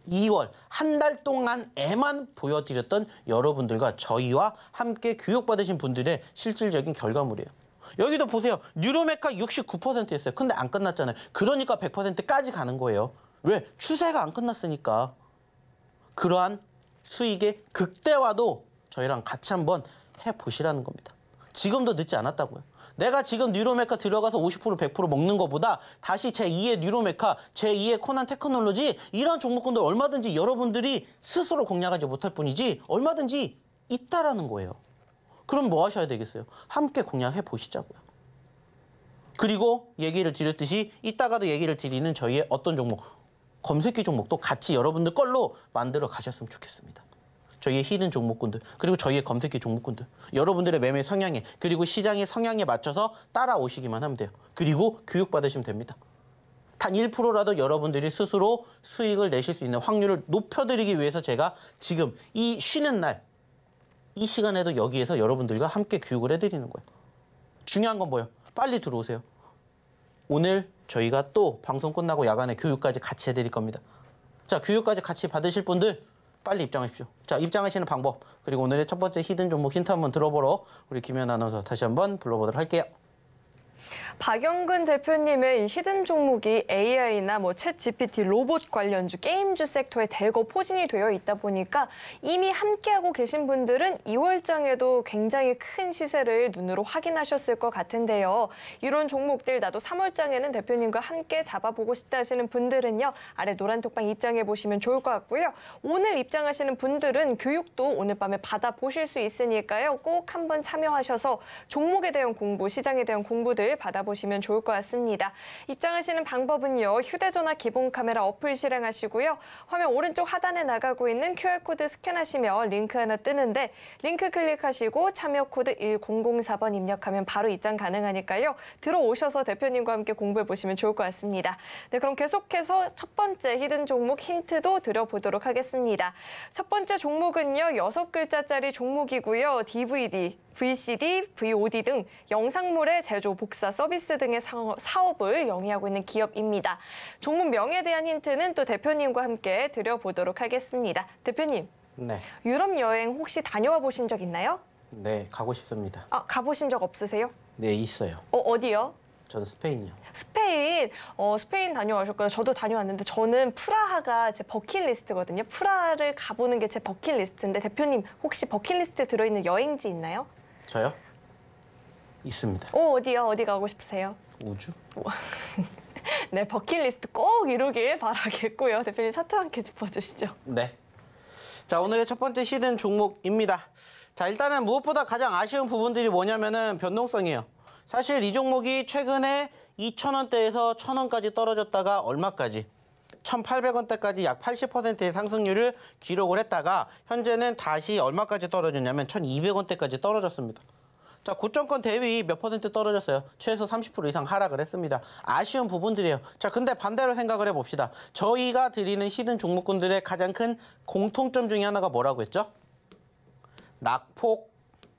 2월 한 달 동안에만 보여드렸던 여러분들과 저희와 함께 교육받으신 분들의 실질적인 결과물이에요. 여기도 보세요. 뉴로메카 69%였어요. 근데 안 끝났잖아요. 그러니까 100%까지 가는 거예요. 왜? 추세가 안 끝났으니까. 그러한 수익의 극대화도 저희랑 같이 한번 해보시라는 겁니다. 지금도 늦지 않았다고요. 내가 지금 뉴로메카 들어가서 50% 100% 먹는 것보다 다시 제2의 뉴로메카, 제2의 코난 테크놀로지 이런 종목군들 얼마든지 여러분들이 스스로 공략하지 못할 뿐이지 얼마든지 있다라는 거예요. 그럼 뭐 하셔야 되겠어요? 함께 공략해 보시자고요. 그리고 얘기를 드렸듯이 이따가도 얘기를 드리는 저희의 어떤 종목, 검색기 종목도 같이 여러분들 걸로 만들어 가셨으면 좋겠습니다. 저희의 히든 종목군들, 그리고 저희의 검색기 종목군들, 여러분들의 매매 성향에, 그리고 시장의 성향에 맞춰서 따라오시기만 하면 돼요. 그리고 교육받으시면 됩니다. 단 1%라도 여러분들이 스스로 수익을 내실 수 있는 확률을 높여드리기 위해서 제가 지금 이 쉬는 날이 시간에도 여기에서 여러분들과 함께 교육을 해드리는 거예요. 중요한 건 뭐예요? 빨리 들어오세요. 오늘 저희가 또 방송 끝나고 야간에 교육까지 같이 해드릴 겁니다. 자, 교육까지 같이 받으실 분들 빨리 입장하십시오. 자, 입장하시는 방법 그리고 오늘의 첫 번째 히든 종목 힌트 한번 들어보러 우리 김현 아나운서 다시 한번 불러보도록 할게요.
박영근 대표님의 이 히든 종목이 AI나 뭐챗 GPT 로봇 관련주, 게임주 섹터에 대거 포진이 되어 있다 보니까 이미 함께하고 계신 분들은 2월장에도 굉장히 큰 시세를 눈으로 확인하셨을 것 같은데요. 이런 종목들 나도 3월장에는 대표님과 함께 잡아보고 싶다 하시는 분들은요. 아래 노란 톡방 입장해 보시면 좋을 것 같고요. 오늘 입장하시는 분들은 교육도 오늘 밤에 받아보실 수 있으니까요. 꼭 한번 참여하셔서 종목에 대한 공부, 시장에 대한 공부들 받아보시면 좋을 것 같습니다. 입장하시는 방법은요. 휴대전화 기본 카메라 어플 실행하시고요. 화면 오른쪽 하단에 나가고 있는 QR코드 스캔하시면 링크 하나 뜨는데 링크 클릭하시고 참여 코드 1004번 입력하면 바로 입장 가능하니까요. 들어오셔서 대표님과 함께 공부해 보시면 좋을 것 같습니다. 네, 그럼 계속해서 첫 번째 히든 종목 힌트도 드려보도록 하겠습니다. 첫 번째 종목은요. 여 글자짜리 종목이고요. DVD, VCD, VOD 등 영상물의 제조 복사 기사 서비스 등의 사업을 영위하고 있는 기업입니다. 종목명에 대한 힌트는 또 대표님과 함께 드려보도록 하겠습니다. 대표님, 네. 유럽 여행 혹시 다녀와 보신 적 있나요?
네, 가고 싶습니다.
아, 가보신 적 없으세요?
네, 있어요.
어, 어디요?
저는 스페인요. 이
스페인, 어, 스페인 다녀오셨거든요. 저도 다녀왔는데 저는 프라하가 제 버킷리스트거든요. 프라하를 가보는 게 제 버킷리스트인데 대표님 혹시 버킷리스트에 들어있는 여행지 있나요?
저요? 있습니다.
오, 어, 어디요? 어디 가고 싶으세요? 우주? 네, 버킷리스트 꼭 이루길 바라겠고요. 대표님 차트 함께 짚어주시죠.
네. 자, 오늘의 첫 번째 시든 종목입니다. 자, 일단은 무엇보다 가장 아쉬운 부분들이 뭐냐면은 변동성이에요. 사실 이 종목이 최근에 2,000원대에서 1,000원까지 떨어졌다가 얼마까지? 1,800원대까지 약 80%의 상승률을 기록을 했다가 현재는 다시 얼마까지 떨어졌냐면 1,200원대까지 떨어졌습니다. 자, 고점권 대위몇 퍼센트 떨어졌어요? 최소 30% 이상 하락을 했습니다. 아쉬운 부분들이에요. 자, 근데 반대로 생각을 해봅시다. 저희가 드리는 히든 종목군들의 가장 큰 공통점 중에 하나가 뭐라고 했죠? 낙폭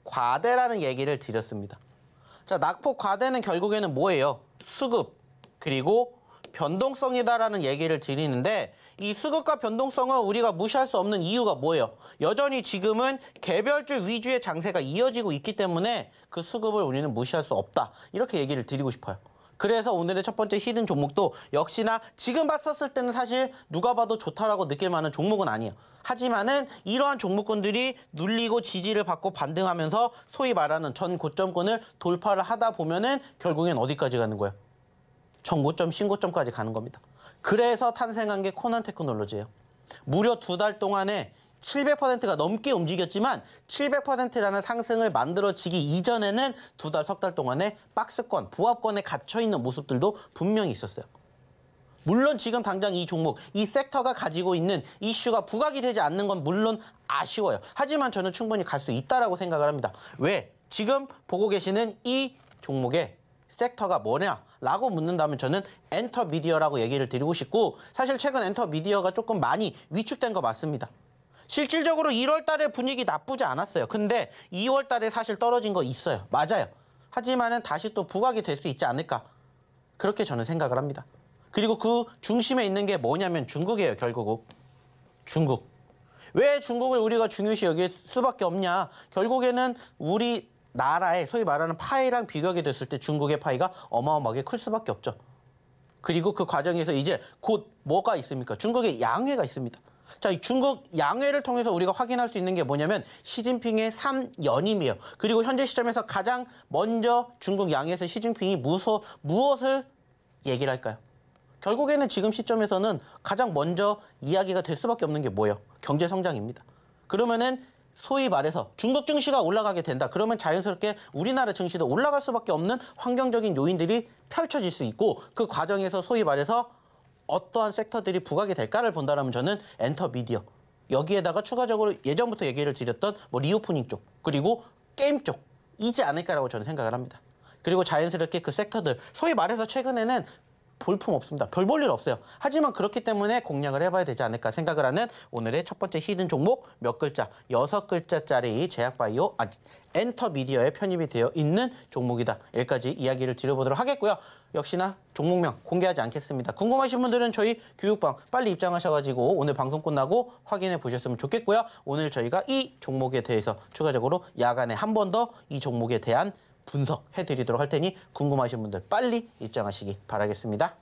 과대라는 얘기를 드렸습니다. 자, 낙폭 과대는 결국에는 뭐예요? 수급 그리고 변동성이다라는 얘기를 드리는데 이 수급과 변동성은 우리가 무시할 수 없는 이유가 뭐예요? 여전히 지금은 개별주 위주의 장세가 이어지고 있기 때문에 그 수급을 우리는 무시할 수 없다. 이렇게 얘기를 드리고 싶어요. 그래서 오늘의 첫 번째 히든 종목도 역시나 지금 봤었을 때는 사실 누가 봐도 좋다라고 느낄 만한 종목은 아니에요. 하지만은 이러한 종목군들이 눌리고 지지를 받고 반등하면서 소위 말하는 전 고점권을 돌파를 하다 보면은 결국엔 어디까지 가는 거예요? 전고점, 신고점까지 가는 겁니다. 그래서 탄생한 게 코난 테크놀로지예요. 무려 두 달 동안에 700%가 넘게 움직였지만 700%라는 상승을 만들어지기 이전에는 두 달, 석 달 동안에 박스권, 보합권에 갇혀있는 모습들도 분명히 있었어요. 물론 지금 당장 이 종목, 이 섹터가 가지고 있는 이슈가 부각이 되지 않는 건 물론 아쉬워요. 하지만 저는 충분히 갈 수있다라 생각을 합니다. 왜? 지금 보고 계시는 이 종목의 섹터가 뭐냐라고 묻는다면 저는 엔터미디어라고 얘기를 드리고 싶고 사실 최근 엔터미디어가 조금 많이 위축된 거 맞습니다. 실질적으로 1월 달에 분위기 나쁘지 않았어요. 근데 2월 달에 사실 떨어진 거 있어요. 맞아요. 하지만은 다시 또 부각이 될 수 있지 않을까. 그렇게 저는 생각을 합니다. 그리고 그 중심에 있는 게 뭐냐면 중국이에요, 결국. 은 중국. 왜 중국을 우리가 중요시 여길 수밖에 없냐. 결국에는 우리 나라의 소위 말하는 파이랑 비교하게 됐을 때 중국의 파이가 어마어마하게 클 수밖에 없죠. 그리고 그 과정에서 이제 곧 뭐가 있습니까? 중국의 양회가 있습니다. 자, 이 중국 양회를 통해서 우리가 확인할 수 있는 게 뭐냐면 시진핑의 3연임이에요. 그리고 현재 시점에서 가장 먼저 중국 양회에서 시진핑이 무소, 무엇을 얘기를 할까요? 결국에는 지금 시점에서는 가장 먼저 이야기가 될 수밖에 없는 게 뭐예요? 경제 성장입니다. 그러면은 소위 말해서 중국 증시가 올라가게 된다. 그러면 자연스럽게 우리나라 증시도 올라갈 수밖에 없는 환경적인 요인들이 펼쳐질 수 있고 그 과정에서 소위 말해서 어떠한 섹터들이 부각이 될까를 본다라면 저는 엔터미디어 여기에다가 추가적으로 예전부터 얘기를 드렸던 뭐 리오프닝 쪽 그리고 게임 쪽이지 않을까라고 저는 생각을 합니다. 그리고 자연스럽게 그 섹터들 소위 말해서 최근에는 볼품 없습니다. 별 볼 일 없어요. 하지만 그렇기 때문에 공략을 해봐야 되지 않을까 생각을 하는 오늘의 첫 번째 히든 종목 몇 글자, 여섯 글자짜리 제약바이오 아, 엔터미디어에 편입이 되어 있는 종목이다. 여기까지 이야기를 드려보도록 하겠고요. 역시나 종목명 공개하지 않겠습니다. 궁금하신 분들은 저희 교육방 빨리 입장하셔가지고 오늘 방송 끝나고 확인해 보셨으면 좋겠고요. 오늘 저희가 이 종목에 대해서 추가적으로 야간에 한 번 더 이 종목에 대한 분석해드리도록 할 테니 궁금하신 분들 빨리 입장하시기 바라겠습니다.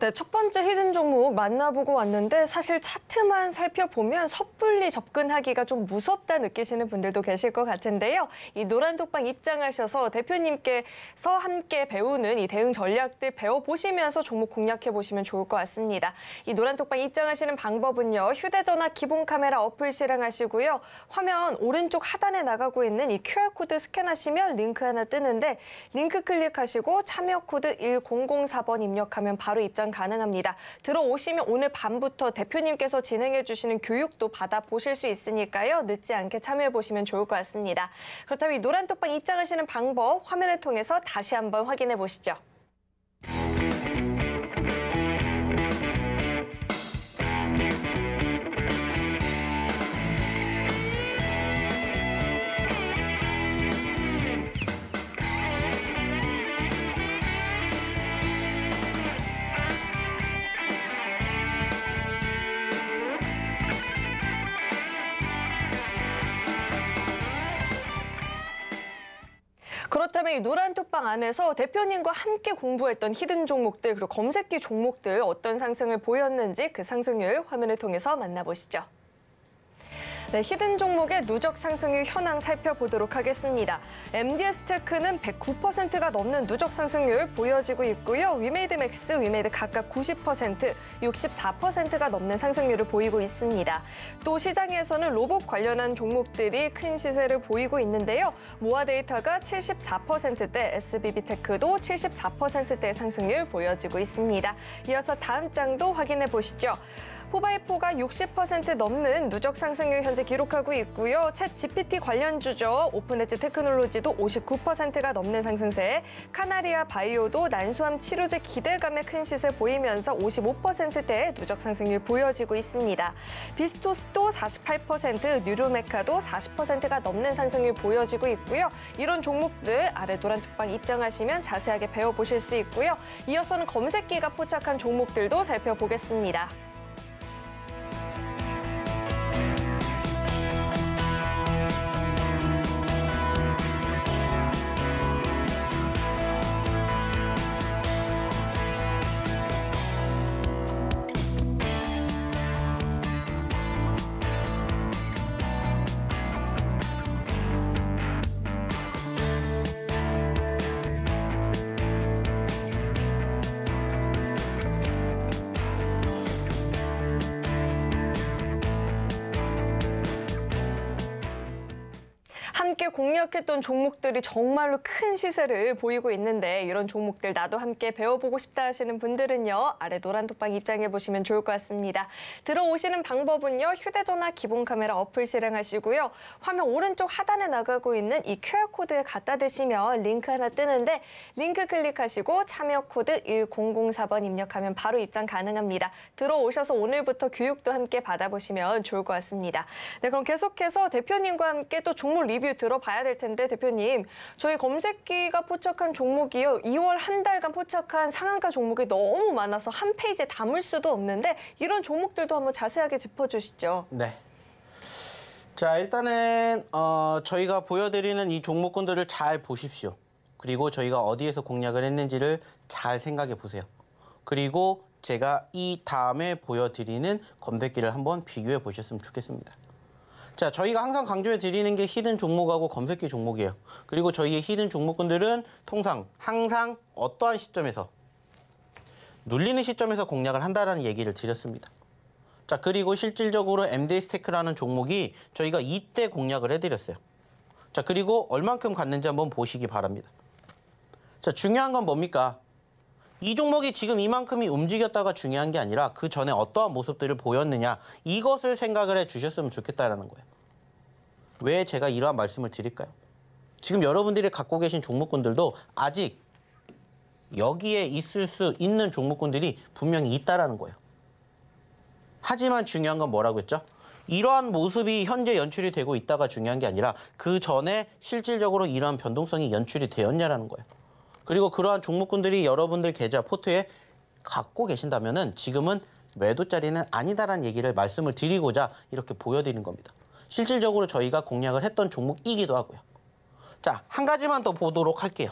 네, 첫 번째 히든 종목 만나보고 왔는데 사실 차트만 살펴보면 섣불리 접근하기가 좀 무섭다 느끼시는 분들도 계실 것 같은데요. 이노란톡방 입장하셔서 대표님께서 함께 배우는 이 대응 전략들 배워보시면서 종목 공략해보시면 좋을 것 같습니다. 이노란톡방 입장하시는 방법은요. 휴대전화 기본 카메라 어플 실행하시고요. 화면 오른쪽 하단에 나가고 있는 이 QR코드 스캔하시면 링크 하나 뜨는데 링크 클릭하시고 참여 코드 1004번 입력하면 바로 입장 도전 가능합니다. 들어오시면 오늘 밤부터 대표님께서 진행해 주시는 교육도 받아보실 수 있으니까요. 늦지 않게 참여해 보시면 좋을 것 같습니다. 그렇다면 이 노란톡방 입장하시는 방법 화면을 통해서 다시 한번 확인해 보시죠. 그렇다면 이 노란 톡방 안에서 대표님과 함께 공부했던 히든 종목들 그리고 검색기 종목들 어떤 상승을 보였는지 그 상승률 화면을 통해서 만나보시죠. 네, 히든 종목의 누적 상승률 현황 살펴보도록 하겠습니다. MDS 테크는 109%가 넘는 누적 상승률 보여지고 있고요. 위메이드 맥스, 위메이드 각각 90%, 64%가 넘는 상승률을 보이고 있습니다. 또 시장에서는 로봇 관련한 종목들이 큰 시세를 보이고 있는데요. 모아 데이터가 74%대, SBB 테크도 74%대 상승률 보여지고 있습니다. 이어서 다음 장도 확인해 보시죠. 포바이포가 60% 넘는 누적 상승률 현재 기록하고 있고요. 챗 GPT 관련 주죠. 오픈엣지 테크놀로지도 59%가 넘는 상승세, 카나리아 바이오도 난소암 치료제 기대감에 큰 시세 보이면서 55%대 누적 상승률 보여지고 있습니다. 비스토스도 48%, 뉴로메카도 40%가 넘는 상승률 보여지고 있고요. 이런 종목들 아래 노란 톡방 입장하시면 자세하게 배워보실 수 있고요. 이어서는 검색기가 포착한 종목들도 살펴보겠습니다. 생략했던 종목들이 정말로 큰 시세를 보이고 있는데 이런 종목들 나도 함께 배워보고 싶다 하시는 분들은요. 아래 노란 독방 입장해 보시면 좋을 것 같습니다. 들어오시는 방법은요. 휴대전화 기본 카메라 어플 실행하시고요. 화면 오른쪽 하단에 나가고 있는 이 QR코드에 갖다 대시면 링크 하나 뜨는데 링크 클릭하시고 참여 코드 1004번 입력하면 바로 입장 가능합니다. 들어오셔서 오늘부터 교육도 함께 받아보시면 좋을 것 같습니다. 네, 그럼 계속해서 대표님과 함께 또 종목 리뷰 들어봐야 될될 텐데 대표님, 저희 검색기가 포착한 종목이요. 2월 한 달간 포착한 상한가 종목이 너무 많아서 한 페이지에 담을 수도 없는데 이런 종목들도 한번 자세하게 짚어주시죠.
네. 자, 일단은 어, 저희가 보여드리는 이 종목군들을 잘 보십시오. 그리고 저희가 어디에서 공략을 했는지를 잘 생각해 보세요. 그리고 제가 이 다음에 보여드리는 검색기를 한번 비교해 보셨으면 좋겠습니다. 자, 저희가 항상 강조해 드리는 게 히든 종목하고 검색기 종목이에요. 그리고 저희의 히든 종목군들은 통상 항상 어떠한 시점에서 눌리는 시점에서 공략을 한다라는 얘기를 드렸습니다. 자, 그리고 실질적으로 m d 스테크라는 종목이 저희가 이때 공략을 해드렸어요. 자, 그리고 얼만큼 갔는지 한번 보시기 바랍니다. 자, 중요한 건 뭡니까? 이 종목이 지금 이만큼이 움직였다가 중요한 게 아니라 그 전에 어떠한 모습들을 보였느냐 이것을 생각을 해 주셨으면 좋겠다라는 거예요. 왜 제가 이러한 말씀을 드릴까요? 지금 여러분들이 갖고 계신 종목군들도 아직 여기에 있을 수 있는 종목군들이 분명히 있다라는 거예요. 하지만 중요한 건 뭐라고 했죠? 이러한 모습이 현재 연출이 되고 있다가 중요한 게 아니라 그 전에 실질적으로 이러한 변동성이 연출이 되었냐라는 거예요. 그리고 그러한 종목군들이 여러분들 계좌 포트에 갖고 계신다면 지금은 매도자리는 아니다라는 얘기를 말씀을 드리고자 이렇게 보여드리는 겁니다. 실질적으로 저희가 공략을 했던 종목이기도 하고요. 자, 한 가지만 더 보도록 할게요.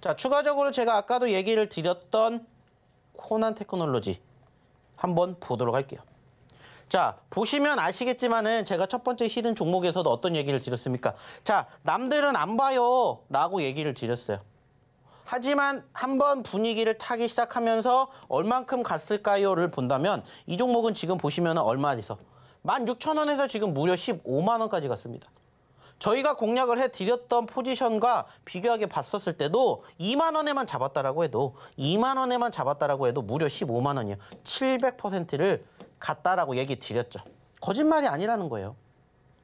자, 추가적으로 제가 아까도 얘기를 드렸던 코난 테크놀로지 한번 보도록 할게요. 자, 보시면 아시겠지만은 제가 첫 번째 히든 종목에서도 어떤 얘기를 드렸습니까? 자, 남들은 안 봐요 라고 얘기를 드렸어요. 하지만 한 번 분위기를 타기 시작하면서 얼만큼 갔을까요를 본다면 이 종목은 지금 보시면 얼마 돼서 16,000원에서 지금 무려 15만 원까지 갔습니다. 저희가 공략을 해드렸던 포지션과 비교하게 봤었을 때도 2만 원에만 잡았다라고 해도 2만 원에만 잡았다라고 해도 무려 15만 원이에요. 700%를 갔다라고 얘기 드렸죠. 거짓말이 아니라는 거예요.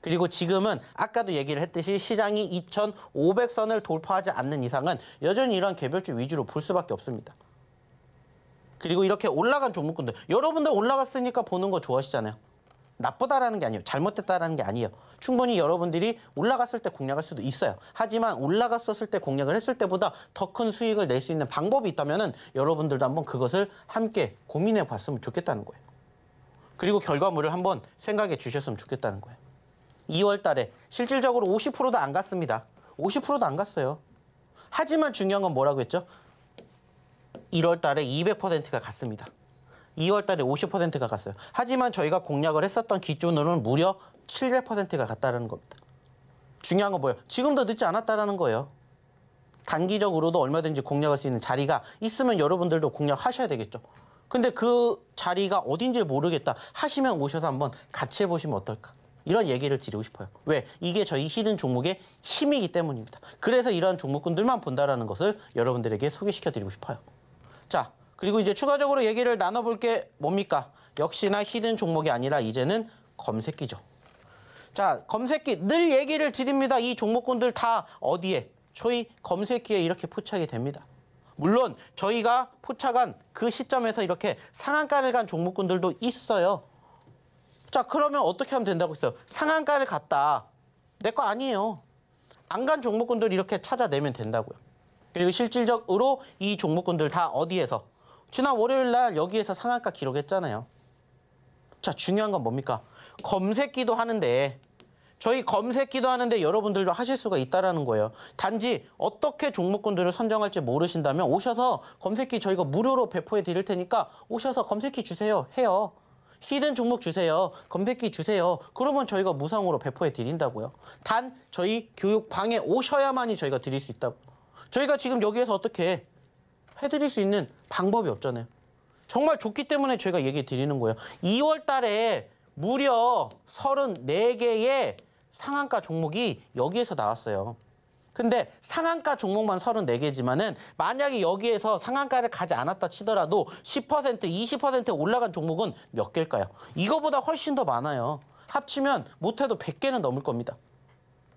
그리고 지금은 아까도 얘기를 했듯이 시장이 2,500선을 돌파하지 않는 이상은 여전히 이런 개별주 위주로 볼 수밖에 없습니다. 그리고 이렇게 올라간 종목군들 여러분들 올라갔으니까 보는 거 좋아하시잖아요. 나쁘다라는 게 아니에요. 잘못됐다라는 게 아니에요. 충분히 여러분들이 올라갔을 때 공략할 수도 있어요. 하지만 올라갔었을 때 공략을 했을 때보다 더 큰 수익을 낼 수 있는 방법이 있다면 여러분들도 한번 그것을 함께 고민해 봤으면 좋겠다는 거예요. 그리고 결과물을 한번 생각해 주셨으면 좋겠다는 거예요. 2월 달에 실질적으로 50%도 안 갔습니다. 50%도 안 갔어요. 하지만 중요한 건 뭐라고 했죠? 1월 달에 200%가 갔습니다. 2월 달에 50%가 갔어요. 하지만 저희가 공략을 했었던 기준으로는 무려 700%가 갔다는 겁니다. 중요한 건 뭐예요? 지금도 늦지 않았다라는 거예요. 단기적으로도 얼마든지 공략할 수 있는 자리가 있으면 여러분들도 공략하셔야 되겠죠. 근데 그 자리가 어딘지 모르겠다 하시면 오셔서 한번 같이 해보시면 어떨까? 이런 얘기를 드리고 싶어요. 왜? 이게 저희 히든 종목의 힘이기 때문입니다. 그래서 이러한 종목군들만 본다라는 것을 여러분들에게 소개시켜드리고 싶어요. 자, 그리고 이제 추가적으로 얘기를 나눠볼 게 뭡니까? 역시나 히든 종목이 아니라 이제는 검색기죠. 자, 검색기 늘 얘기를 드립니다. 이 종목군들 다 어디에? 저희 검색기에 이렇게 포착이 됩니다. 물론 저희가 포착한 그 시점에서 이렇게 상한가를 간 종목군들도 있어요. 자, 그러면 어떻게 하면 된다고 했어요? 상한가를 갔다. 내 거 아니에요. 안 간 종목군들 이렇게 찾아내면 된다고요. 그리고 실질적으로 이 종목군들 다 어디에서? 지난 월요일 날 여기에서 상한가 기록했잖아요. 자, 중요한 건 뭡니까? 검색기도 하는데 저희 검색기도 하는데 여러분들도 하실 수가 있다라는 거예요. 단지 어떻게 종목군들을 선정할지 모르신다면 오셔서 검색기 저희가 무료로 배포해 드릴 테니까 오셔서 검색기 주세요 해요. 히든 종목 주세요. 검색기 주세요. 그러면 저희가 무상으로 배포해 드린다고요. 단 저희 교육방에 오셔야만이 저희가 드릴 수 있다고. 저희가 지금 여기에서 어떻게 해드릴 수 있는 방법이 없잖아요. 정말 좋기 때문에 저희가 얘기 드리는 거예요. 2월 달에 무려 34개의 상한가 종목이 여기에서 나왔어요. 근데 상한가 종목만 34개지만은 만약에 여기에서 상한가를 가지 않았다 치더라도 10% 20% 올라간 종목은 몇 개일까요? 이거보다 훨씬 더 많아요. 합치면 못해도 100개는 넘을 겁니다.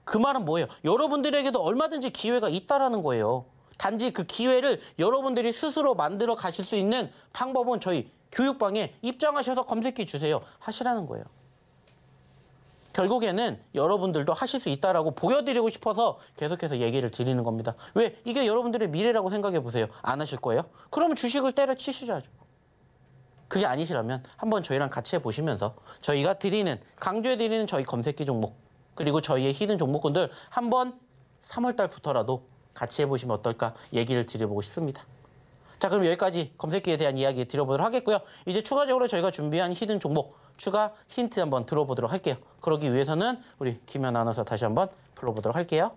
그 말은 뭐예요? 여러분들에게도 얼마든지 기회가 있다라는 거예요. 단지 그 기회를 여러분들이 스스로 만들어 가실 수 있는 방법은 저희 교육방에 입장하셔서 검색해 주세요. 하시라는 거예요. 결국에는 여러분들도 하실 수 있다라고 보여드리고 싶어서 계속해서 얘기를 드리는 겁니다. 왜? 이게 여러분들의 미래라고 생각해 보세요. 안 하실 거예요? 그러면 주식을 때려치시죠. 그게 아니시라면 한번 저희랑 같이 해보시면서 저희가 드리는, 강조해드리는 저희 검색기 종목 그리고 저희의 히든 종목군들 한번 3월달부터라도 같이 해보시면 어떨까 얘기를 드려보고 싶습니다. 자 그럼 여기까지 검색기에 대한 이야기 들어보도록 하겠고요. 이제 추가적으로 저희가 준비한 히든 종목 추가 힌트 한번 들어보도록 할게요. 그러기 위해서는 우리 김현 아나운서 다시 한번 불러보도록 할게요.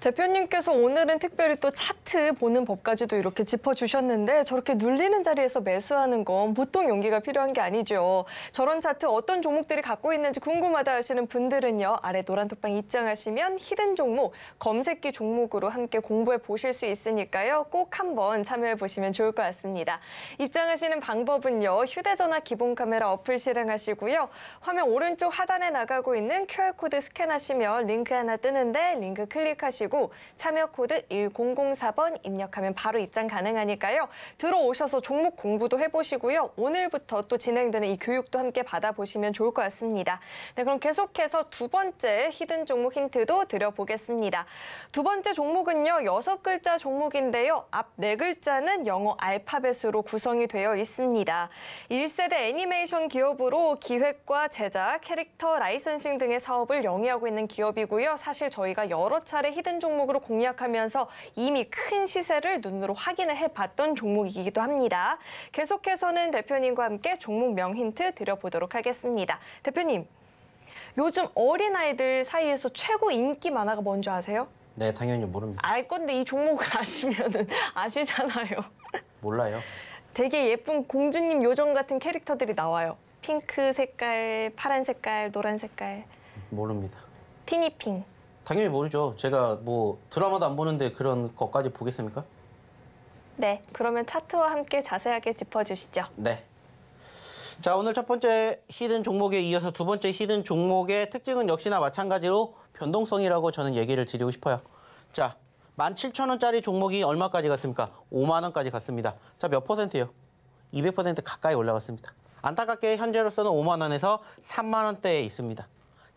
대표님께서 오늘은 특별히 또 차트 보는 법까지도 이렇게 짚어주셨는데 저렇게 눌리는 자리에서 매수하는 건 보통 용기가 필요한 게 아니죠. 저런 차트 어떤 종목들이 갖고 있는지 궁금하다 하시는 분들은요. 아래 노란 톡방 입장하시면 히든 종목, 검색기 종목으로 함께 공부해 보실 수 있으니까요. 꼭 한번 참여해 보시면 좋을 것 같습니다. 입장하시는 방법은요. 휴대전화 기본 카메라 어플 실행하시고요. 화면 오른쪽 하단에 나가고 있는 QR코드 스캔하시면 링크 하나 뜨는데 링크 클릭 클릭하시고 참여 코드 1004번 입력하면 바로 입장 가능하니까요. 들어오셔서 종목 공부도 해보시고요. 오늘부터 또 진행되는 이 교육도 함께 받아보시면 좋을 것 같습니다. 네, 그럼 계속해서 두 번째 히든 종목 힌트도 드려보겠습니다. 두 번째 종목은요. 여섯 글자 종목인데요. 앞 네 글자는 영어 알파벳으로 구성이 되어 있습니다. 1세대 애니메이션 기업으로 기획과 제작, 캐릭터 라이선싱 등의 사업을 영위하고 있는 기업이고요. 사실 저희가 여러 차례 왼의 히든 종목으로 공략하면서 이미 큰 시세를 눈으로 확인을 해봤던 종목이기도 합니다. 계속해서는 대표님과 함께 종목 명힌트 드려보도록 하겠습니다. 대표님, 요즘 어린아이들 사이에서 최고 인기 만화가 뭔지 아세요?
네, 당연히 모릅니다.
알 건데 이 종목 아시면 아시잖아요. 몰라요. 되게 예쁜 공주님 요정 같은 캐릭터들이 나와요. 핑크 색깔, 파란 색깔, 노란 색깔. 모릅니다. 티니핑.
당연히 모르죠. 제가 뭐 드라마도 안 보는데 그런 것까지 보겠습니까?
네, 그러면 차트와 함께 자세하게 짚어주시죠.
네. 자, 오늘 첫 번째 히든 종목에 이어서 두 번째 히든 종목의 특징은 역시나 마찬가지로 변동성이라고 저는 얘기를 드리고 싶어요. 자, 17,000원짜리 종목이 얼마까지 갔습니까? 5만 원까지 갔습니다. 자, 몇 퍼센트요? 200% 가까이 올라갔습니다. 안타깝게 현재로서는 5만 원에서 3만 원대에 있습니다.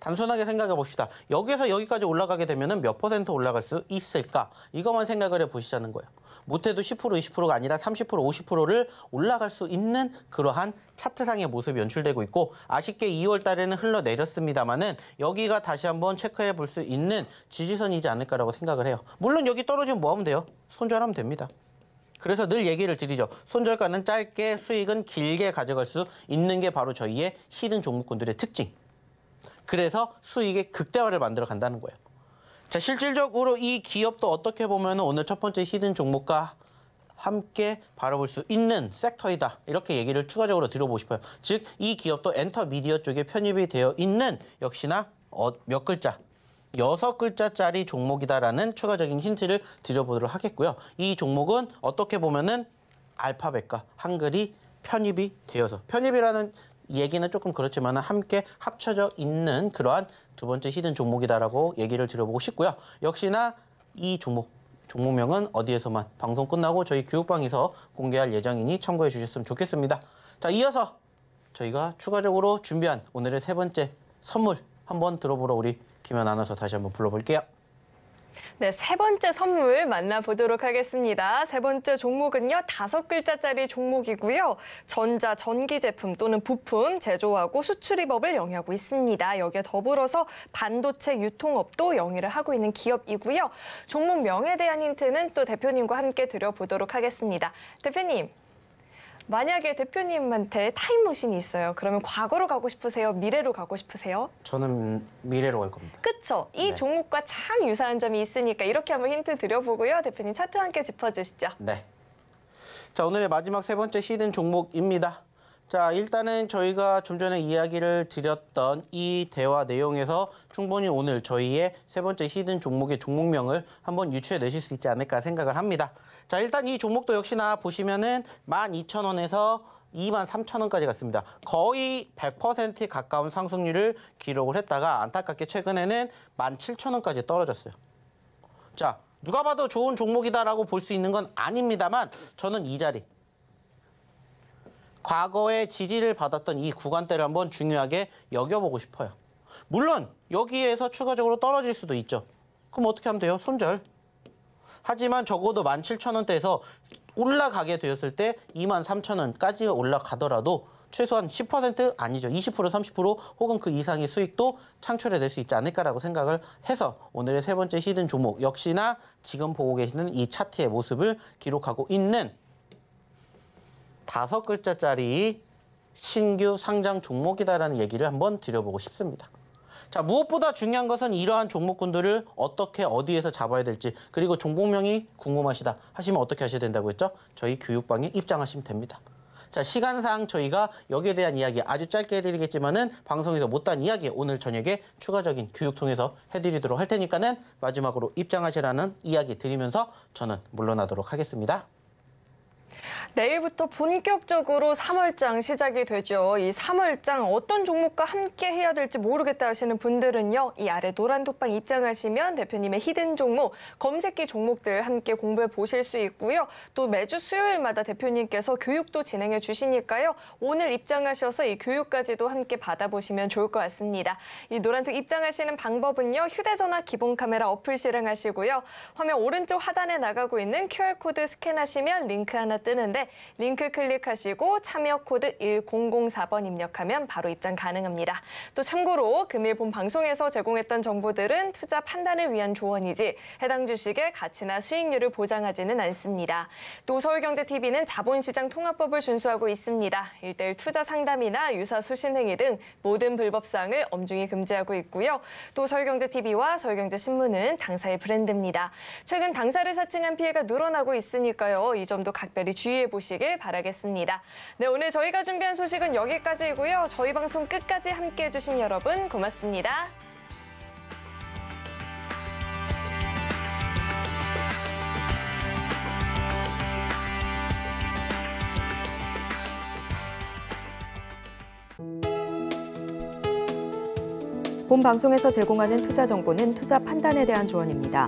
단순하게 생각해 봅시다. 여기에서 여기까지 올라가게 되면 몇 퍼센트 올라갈 수 있을까? 이것만 생각을 해 보시자는 거예요. 못해도 10% 20%가 아니라 30% 50%를 올라갈 수 있는 그러한 차트상의 모습이 연출되고 있고 아쉽게 2월 달에는 흘러내렸습니다만은 여기가 다시 한번 체크해 볼 수 있는 지지선이지 않을까라고 생각을 해요. 물론 여기 떨어지면 뭐 하면 돼요? 손절하면 됩니다. 그래서 늘 얘기를 드리죠. 손절가는 짧게 수익은 길게 가져갈 수 있는 게 바로 저희의 히든 종목군들의 특징. 그래서 수익의 극대화를 만들어 간다는 거예요. 자, 실질적으로 이 기업도 어떻게 보면 오늘 첫 번째 히든 종목과 함께 바라볼 수 있는 섹터이다. 이렇게 얘기를 추가적으로 드려보고 싶어요. 즉, 이 기업도 엔터미디어 쪽에 편입이 되어 있는 역시나 어, 몇 글자, 여섯 글자짜리 종목이다라는 추가적인 힌트를 드려보도록 하겠고요. 이 종목은 어떻게 보면은 알파벳과 한글이 편입이 되어서 편입이라는 얘기는 조금 그렇지만 함께 합쳐져 있는 그러한 두 번째 히든 종목이다라고 얘기를 드려보고 싶고요. 역시나 이 종목 종목명은 어디에서만 방송 끝나고 저희 교육방에서 공개할 예정이니 참고해 주셨으면 좋겠습니다. 자, 이어서 저희가 추가적으로 준비한 오늘의 세 번째 선물 한번 들어보러 우리 김현 아나서 다시 한번 불러볼게요.
네, 세 번째 선물 만나보도록 하겠습니다. 세 번째 종목은요, 다섯 글자짜리 종목이고요. 전자, 전기 제품 또는 부품, 제조하고 수출입업을 영위하고 있습니다. 여기에 더불어서 반도체 유통업도 영위를 하고 있는 기업이고요. 종목명에 대한 힌트는 또 대표님과 함께 드려보도록 하겠습니다. 대표님, 만약에 대표님한테 타임머신이 있어요. 그러면 과거로 가고 싶으세요? 미래로 가고 싶으세요?
저는 미래로 갈 겁니다.
그쵸? 이 네. 종목과 참 유사한 점이 있으니까 이렇게 한번 힌트 드려보고요. 대표님 차트 함께 짚어주시죠. 네.
자, 오늘의 마지막 세 번째 히든 종목입니다. 자, 일단은 저희가 좀 전에 이야기를 드렸던 이 대화 내용에서 충분히 오늘 저희의 세 번째 히든 종목의 종목명을 한번 유추해 내실 수 있지 않을까 생각을 합니다. 자, 일단 이 종목도 역시나 보시면은 12,000원에서 23,000원까지 갔습니다. 거의 100%에 가까운 상승률을 기록을 했다가 안타깝게 최근에는 17,000원까지 떨어졌어요. 자, 누가 봐도 좋은 종목이다라고 볼 수 있는 건 아닙니다만 저는 이 자리 과거에 지지를 받았던 이 구간대를 한번 중요하게 여겨보고 싶어요. 물론 여기에서 추가적으로 떨어질 수도 있죠. 그럼 어떻게 하면 돼요? 손절. 하지만 적어도 17,000원대에서 올라가게 되었을 때 23,000원까지 올라가더라도 최소한 10% 아니죠. 20% 30% 혹은 그 이상의 수익도 창출해 낼수 있지 않을까라고 생각을 해서 오늘의 세 번째 히든 종목 역시나 지금 보고 계시는 이 차트의 모습을 기록하고 있는 다섯 글자짜리 신규 상장 종목이다라는 얘기를 한번 드려보고 싶습니다. 자, 무엇보다 중요한 것은 이러한 종목군들을 어떻게 어디에서 잡아야 될지 그리고 종목명이 궁금하시다 하시면 어떻게 하셔야 된다고 했죠? 저희 교육방에 입장하시면 됩니다. 자, 시간상 저희가 여기에 대한 이야기 아주 짧게 해드리겠지만은 방송에서 못한 이야기 오늘 저녁에 추가적인 교육 통해서 해드리도록 할 테니까는 마지막으로 입장하시라는 이야기 드리면서 저는 물러나도록 하겠습니다.
내일부터 본격적으로 3월장 시작이 되죠. 이 3월장 어떤 종목과 함께 해야 될지 모르겠다 하시는 분들은요. 이 아래 노란 톡방 입장하시면 대표님의 히든 종목, 검색기 종목들 함께 공부해 보실 수 있고요. 또 매주 수요일마다 대표님께서 교육도 진행해 주시니까요. 오늘 입장하셔서 이 교육까지도 함께 받아보시면 좋을 것 같습니다. 이 노란 톡 입장하시는 방법은요. 휴대전화 기본 카메라 어플 실행하시고요. 화면 오른쪽 하단에 나가고 있는 QR코드 스캔하시면 링크 하나 뜨는데 링크 클릭하시고 참여 코드 1004번 입력하면 바로 입장 가능합니다. 또 참고로 금일 본 방송에서 제공했던 정보들은 투자 판단을 위한 조언이지 해당 주식의 가치나 수익률을 보장하지는 않습니다. 또 서울경제TV는 자본시장 통합법을 준수하고 있습니다. 일대일 투자 상담이나 유사 수신 행위 등 모든 불법사항을 엄중히 금지하고 있고요. 또 서울경제TV와 서울경제신문은 당사의 브랜드입니다. 최근 당사를 사칭한 피해가 늘어나고 있으니까요. 이 점도 각별히 분들 주의해 보시길 바라겠습니다. 네, 오늘 저희가 준비한 소식은 여기까지이고요. 저희 방송 끝까지 함께해 주신 여러분 고맙습니다. 본 방송에서 제공하는 투자 정보는 투자 판단에 대한 조언입니다.